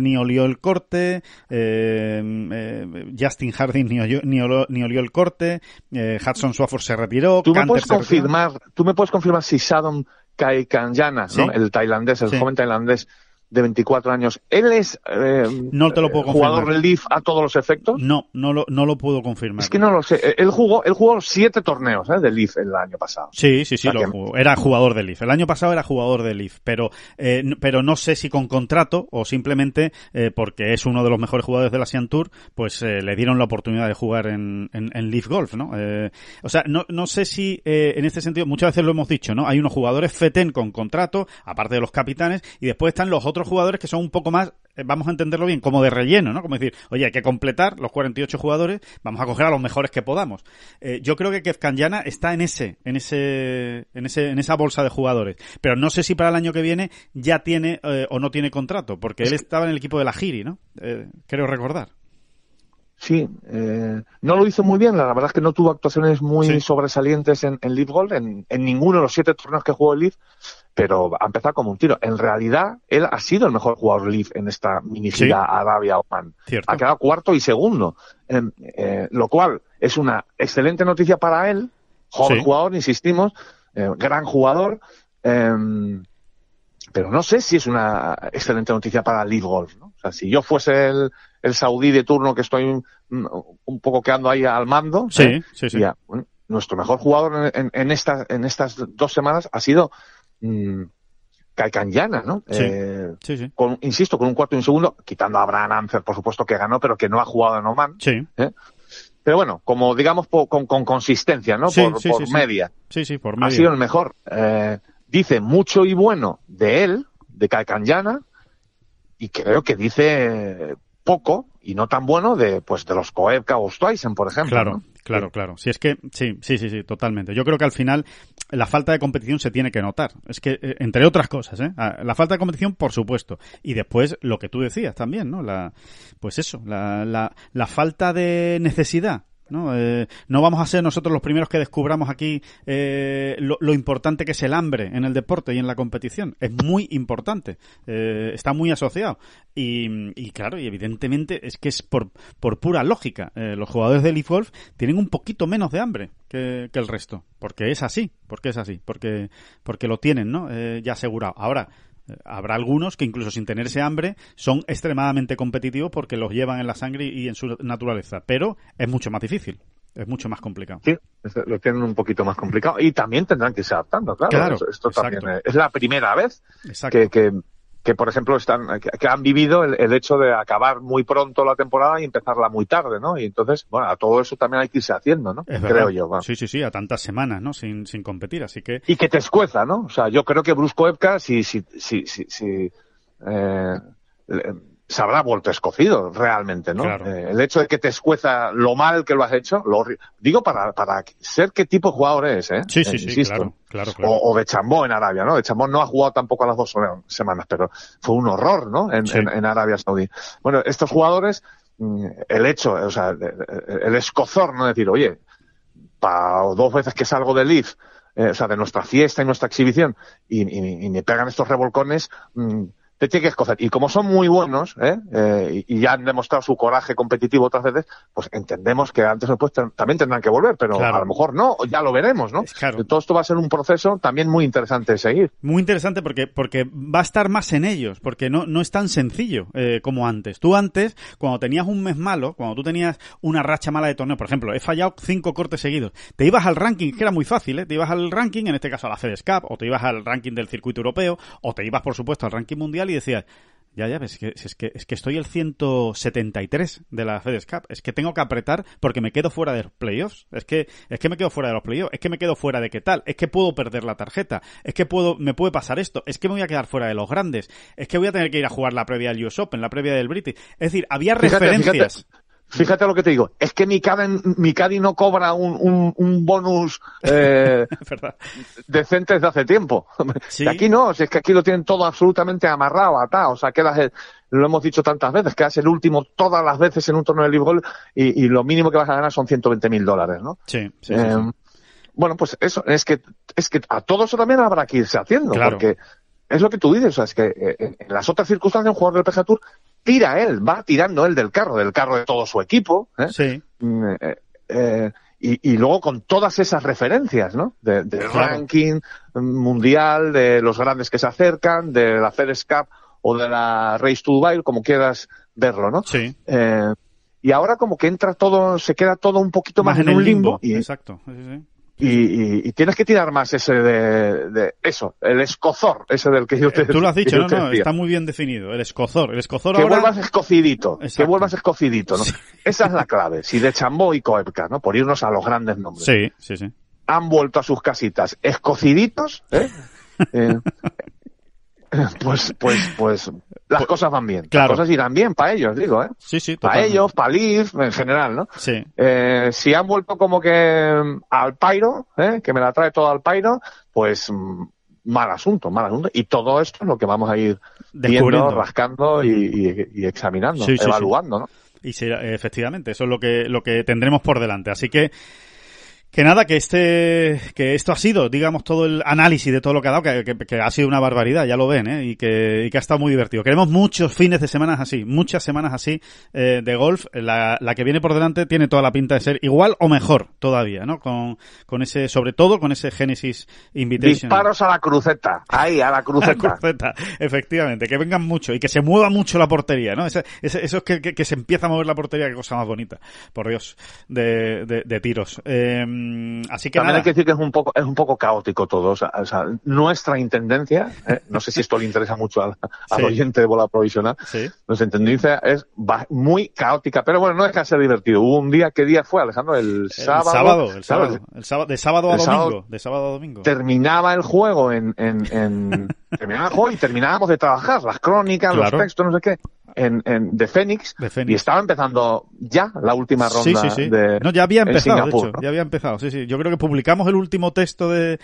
ni olió el corte, eh, eh, Justin Harding ni, ni el corte, Hudson Swafford se retiró. ¿Tú me, puedes confirmar, ¿Tú me puedes confirmar si shadon Kaikanjana, ¿no? el tailandés, el joven tailandés, de 24 años. ¿Él es jugador eh, no te lo puedo jugador a todos los efectos? No, no lo, no lo puedo confirmar. Es que no lo sé. Eh, él jugó, él jugó siete torneos ¿eh? de Leaf el año pasado. Sí, sí, sí, era jugador de Leaf. El año pasado era jugador de Leaf, pero, eh, pero no sé si con contrato o simplemente porque es uno de los mejores jugadores de la Asian Tour, pues le dieron la oportunidad de jugar en, en, Leaf Golf, o sea, no, no sé si en este sentido, muchas veces lo hemos dicho, ¿no? Hay unos jugadores FETEN con contrato, aparte de los capitanes, y después están los otros jugadores que son un poco más eh, vamos a entenderlo bien, como de relleno, ¿no? Como decir, oye, hay que completar los 48 jugadores, vamos a coger a los mejores que podamos. Eh, yo creo que Kefkanjana está en ese, en ese, en ese, en esa bolsa de jugadores. Pero no sé si para el año que viene ya tiene eh, o no tiene contrato, porque él estaba en el equipo de la Giri, ¿no? Eh, creo recordar. Sí, no lo hizo muy bien, la verdad es que no tuvo actuaciones muy sobresalientes en, en League Gold, en, ninguno de los siete torneos que jugó el League, pero ha empezado como un tiro. En realidad, él ha sido el mejor jugador Leaf en esta mini gira Arabia Oman. Ha quedado cuarto y segundo, em, eh, lo cual es una excelente noticia para él. Joven jugador, insistimos, eh, gran jugador. Em, pero no sé si es una excelente noticia para Leaf Golf. O sea, si yo fuese el, saudí de turno que estoy mm, un, poco quedando ahí al mando, sí, ¿eh? sí, bueno, nuestro mejor jugador en, en, en estas dos semanas ha sido mmm, ¿no? Sí, eh, sí, insisto, con un cuarto y un segundo, quitando a Abraham Anfer, por supuesto, que ganó, pero que no ha jugado en Oman. Sí. ¿Eh? Pero bueno, como digamos con, consistencia, ¿no? por, media. Sí. sí, por media. Ha sido el mejor. Eh, dice mucho y bueno de él, de Calcanyana, y creo que dice poco y no tan bueno de pues de los Koepka o Stuyzen, por ejemplo. Claro, claro, claro. Si es que sí, sí, sí, sí, totalmente. Yo creo que al final la falta de competición se tiene que notar. Es que, eh, entre otras cosas, ¿eh? Ah, la falta de competición, por supuesto. Y después lo que tú decías también, ¿no? La, pues eso, la, la, la falta de necesidad ¿no? Eh, no vamos a ser nosotros los primeros que descubramos aquí eh, lo, importante que es el hambre en el deporte y en la competición. Es muy importante, eh, está muy asociado. Y, y, claro, y evidentemente es que es por, por pura lógica. los jugadores de LeafWolf tienen un poquito menos de hambre que, que, el resto, porque es así, porque es así, porque, porque lo tienen ¿no? ya asegurado. Ahora, Habrá algunos que incluso sin tener ese hambre son extremadamente competitivos porque los llevan en la sangre y en su naturaleza, pero es mucho más difícil es mucho más complicado. Sí, lo tienen un poquito más complicado y también tendrán que irse adaptando, claro. esto, también es, la primera vez que, que por ejemplo están que han vivido el, hecho de acabar muy pronto la temporada y empezarla muy tarde, ¿no? Y entonces, bueno, a todo eso también hay que irse haciendo, ¿no? creo yo. Sí, sí, sí, a tantas semanas, ¿no? Sin, competir, así que... Y que te escueza, ¿no? O sea, yo creo que Brusco Epka, si, si, si, si, si eh, se habrá vuelto escocido realmente, ¿no? Eh, el hecho de que te escueza lo mal que lo has hecho, lo, digo para, para ser qué tipo de jugador es, ¿eh? Sí, sí, eh, sí, claro, O, de Chambó en Arabia, ¿no? De Chambó no ha jugado tampoco a las dos semanas, pero fue un horror, ¿no? En, Arabia Saudí. Bueno, estos jugadores, mm, el hecho, o sea, el escozor, ¿no? Decir, oye, para dos veces que salgo del IF, eh, o sea, de nuestra fiesta y nuestra exhibición, y, me pegan estos revolcones, mm, te tiene que escoger Y como son muy buenos, ¿eh? eh y, ya han demostrado su coraje competitivo otras veces, pues entendemos que antes o después también tendrán que volver, pero a lo mejor no, ya lo veremos, ¿no? Todo esto va a ser un proceso también muy interesante de seguir. Muy interesante porque, porque va a estar más en ellos, porque no, no es tan sencillo eh, como antes. Tú antes, cuando tenías un mes malo, cuando tú tenías una racha mala de torneo, por ejemplo, he fallado cinco cortes seguidos, te ibas al ranking, que era muy fácil, ¿eh? te ibas al ranking, en este caso a la FedEx Cup, o te ibas al ranking del circuito europeo, o te ibas, por supuesto, al ranking mundial, y decía, ya, ya, es que, es que, estoy el 173 de la FedEx Cup. Es que tengo que apretar porque me quedo fuera de los playoffs. Es que, es que me quedo fuera de los playoffs. Es que me quedo fuera de qué tal. Es que puedo perder la tarjeta. Es que puedo, me puede pasar esto. Es que me voy a quedar fuera de los grandes. Es que voy a tener que ir a jugar la previa del US Open, la previa del British. Es decir, había referencias. Fíjate lo que te digo, es que mi mi Cadi no cobra un, un, un bonus (laughs) eh, decente desde hace tiempo. aquí no, es que aquí lo tienen todo absolutamente amarrado, atado, o sea, quedas lo hemos dicho tantas veces, quedas el último todas las veces en un torneo de live y, lo mínimo que vas a ganar son 120 mil dólares, ¿no? Em, sí, Bueno, pues eso, es que, es que a todo eso también habrá que irse haciendo, porque es lo que tú dices, o sea, es que eh, en las otras circunstancias un jugador del PGA tira él, va tirando él del carro, del carro de todo su equipo. ¿eh? Sí. Mm, eh, eh, y, luego con todas esas referencias, ¿no? De, ranking mm, mundial, de los grandes que se acercan, de la FedEx Cup o de la Race to Dubai, como quieras verlo, ¿no? Sí. Eh, y ahora como que entra todo, se queda todo un poquito más, en, un limbo. exacto. Sí, sí. Y, y, tienes que tirar más ese de, eso, el escozor, ese del que yo eh, te Tú lo has dicho, no, está muy bien definido, el escozor, el escozor que vuelvas escocidito, que vuelvas escocidito, Esa es la clave, si de Chambó y Coepca, ¿no? Por irnos a los grandes nombres. Sí, sí, sí. Han vuelto a sus casitas escociditos, ¿eh? (laughs) eh (laughs) pues, pues, pues las pues, cosas van bien. Las cosas irán bien para ellos, digo, ¿eh? Sí, sí. Para ellos, para Leaf, en general, ¿no? Sí. Eh, si han vuelto como que mm, al Pairo, ¿eh? que me la trae todo al Pairo, pues mm, mal asunto, mal asunto. Y todo esto es lo que vamos a ir viendo, rascando y, examinando, evaluando, Y si, efectivamente, eso es lo que, lo que tendremos por delante. Así que que nada, que este, que esto ha sido, digamos, todo el análisis de todo lo que ha dado, que, ha sido una barbaridad, ya lo ven, ¿eh? y, que, y que ha estado muy divertido. Queremos muchos fines de semana así, muchas semanas así eh, de golf. La, la que viene por delante tiene toda la pinta de ser igual o mejor todavía, ¿no? Con, con ese, sobre todo con ese Genesis Invitation. Disparos a la cruceta, ahí, a la (laughs) cruceta. cruceta, efectivamente, que vengan mucho y que se mueva mucho la portería, ¿no? eso es que, que, se empieza a mover la portería, qué cosa más bonita, por Dios, de, de, de tiros. Eh, Mm, así que También hay que decir que es un poco, es un poco caótico todo. O sea, nuestra intendencia, ¿eh? no sé si esto le interesa mucho al, oyente de bola provisional, nuestra intendencia es muy caótica, pero bueno, no es que sea divertido. Hubo un día, ¿qué día fue, Alejandro? El sábado. El sábado, de sábado a domingo. de sábado Terminaba el juego en, (laughs) terminaba y terminábamos de trabajar las crónicas, los textos, no sé qué. En, de, Fénix, y estaba empezando ya la última ronda no ya había empezado ya había empezado yo creo que publicamos el último texto de,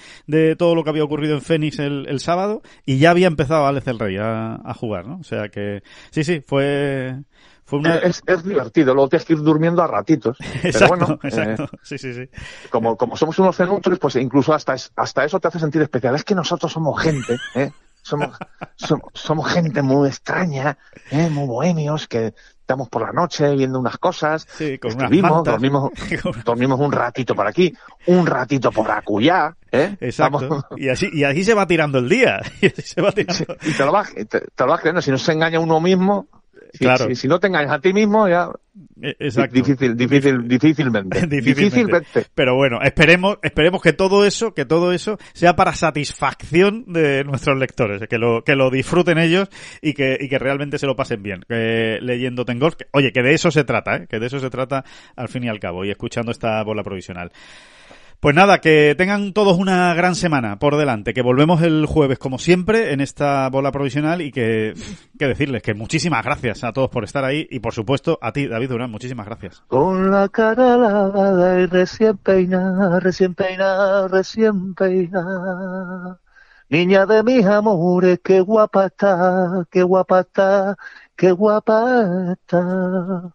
todo lo que había ocurrido en Fénix el, sábado y ya había empezado Alex el Rey a, jugar, ¿no? O sea que, sí, sí, fue, Es, divertido, luego tienes que ir durmiendo a ratitos. (laughs) pero bueno, (laughs) eh, sí, sí, sí. Como, como somos unos cenutres, pues incluso hasta, hasta eso te hace sentir especial. Es que nosotros somos gente, ¿eh? somos, (laughs) somos, gente muy extraña, ¿eh? muy bohemios, que estamos por la noche viendo unas cosas, sí, dormimos, (laughs) dormimos un ratito por aquí, un ratito por acullá, ¿eh? Exacto. Y así, y así se va tirando el día. (laughs) Y, se va y te lo vas, te lo vas creyendo, si no se engaña uno mismo, si, claro. si, no tengáis a ti mismo, ya. E, difícil, difícil, (laughs) difícilmente. difícilmente. Pero bueno, esperemos, esperemos que todo eso, que todo eso sea para satisfacción de nuestros lectores, que lo, que lo disfruten ellos y que, y que realmente se lo pasen bien, eh, leyendo Tengol. oye, que de eso se trata, ¿eh? que de eso se trata al fin y al cabo, y escuchando esta bola provisional. Pues nada, que tengan todos una gran semana por delante, que volvemos el jueves como siempre en esta bola provisional y que, que decirles que muchísimas gracias a todos por estar ahí y por supuesto a ti, David Durán, muchísimas gracias. Con la cara lavada y recién peinada, recién peinada, recién peinada. Niña de mis amores, qué guapa qué guapa qué guapa está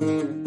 Mm-hmm.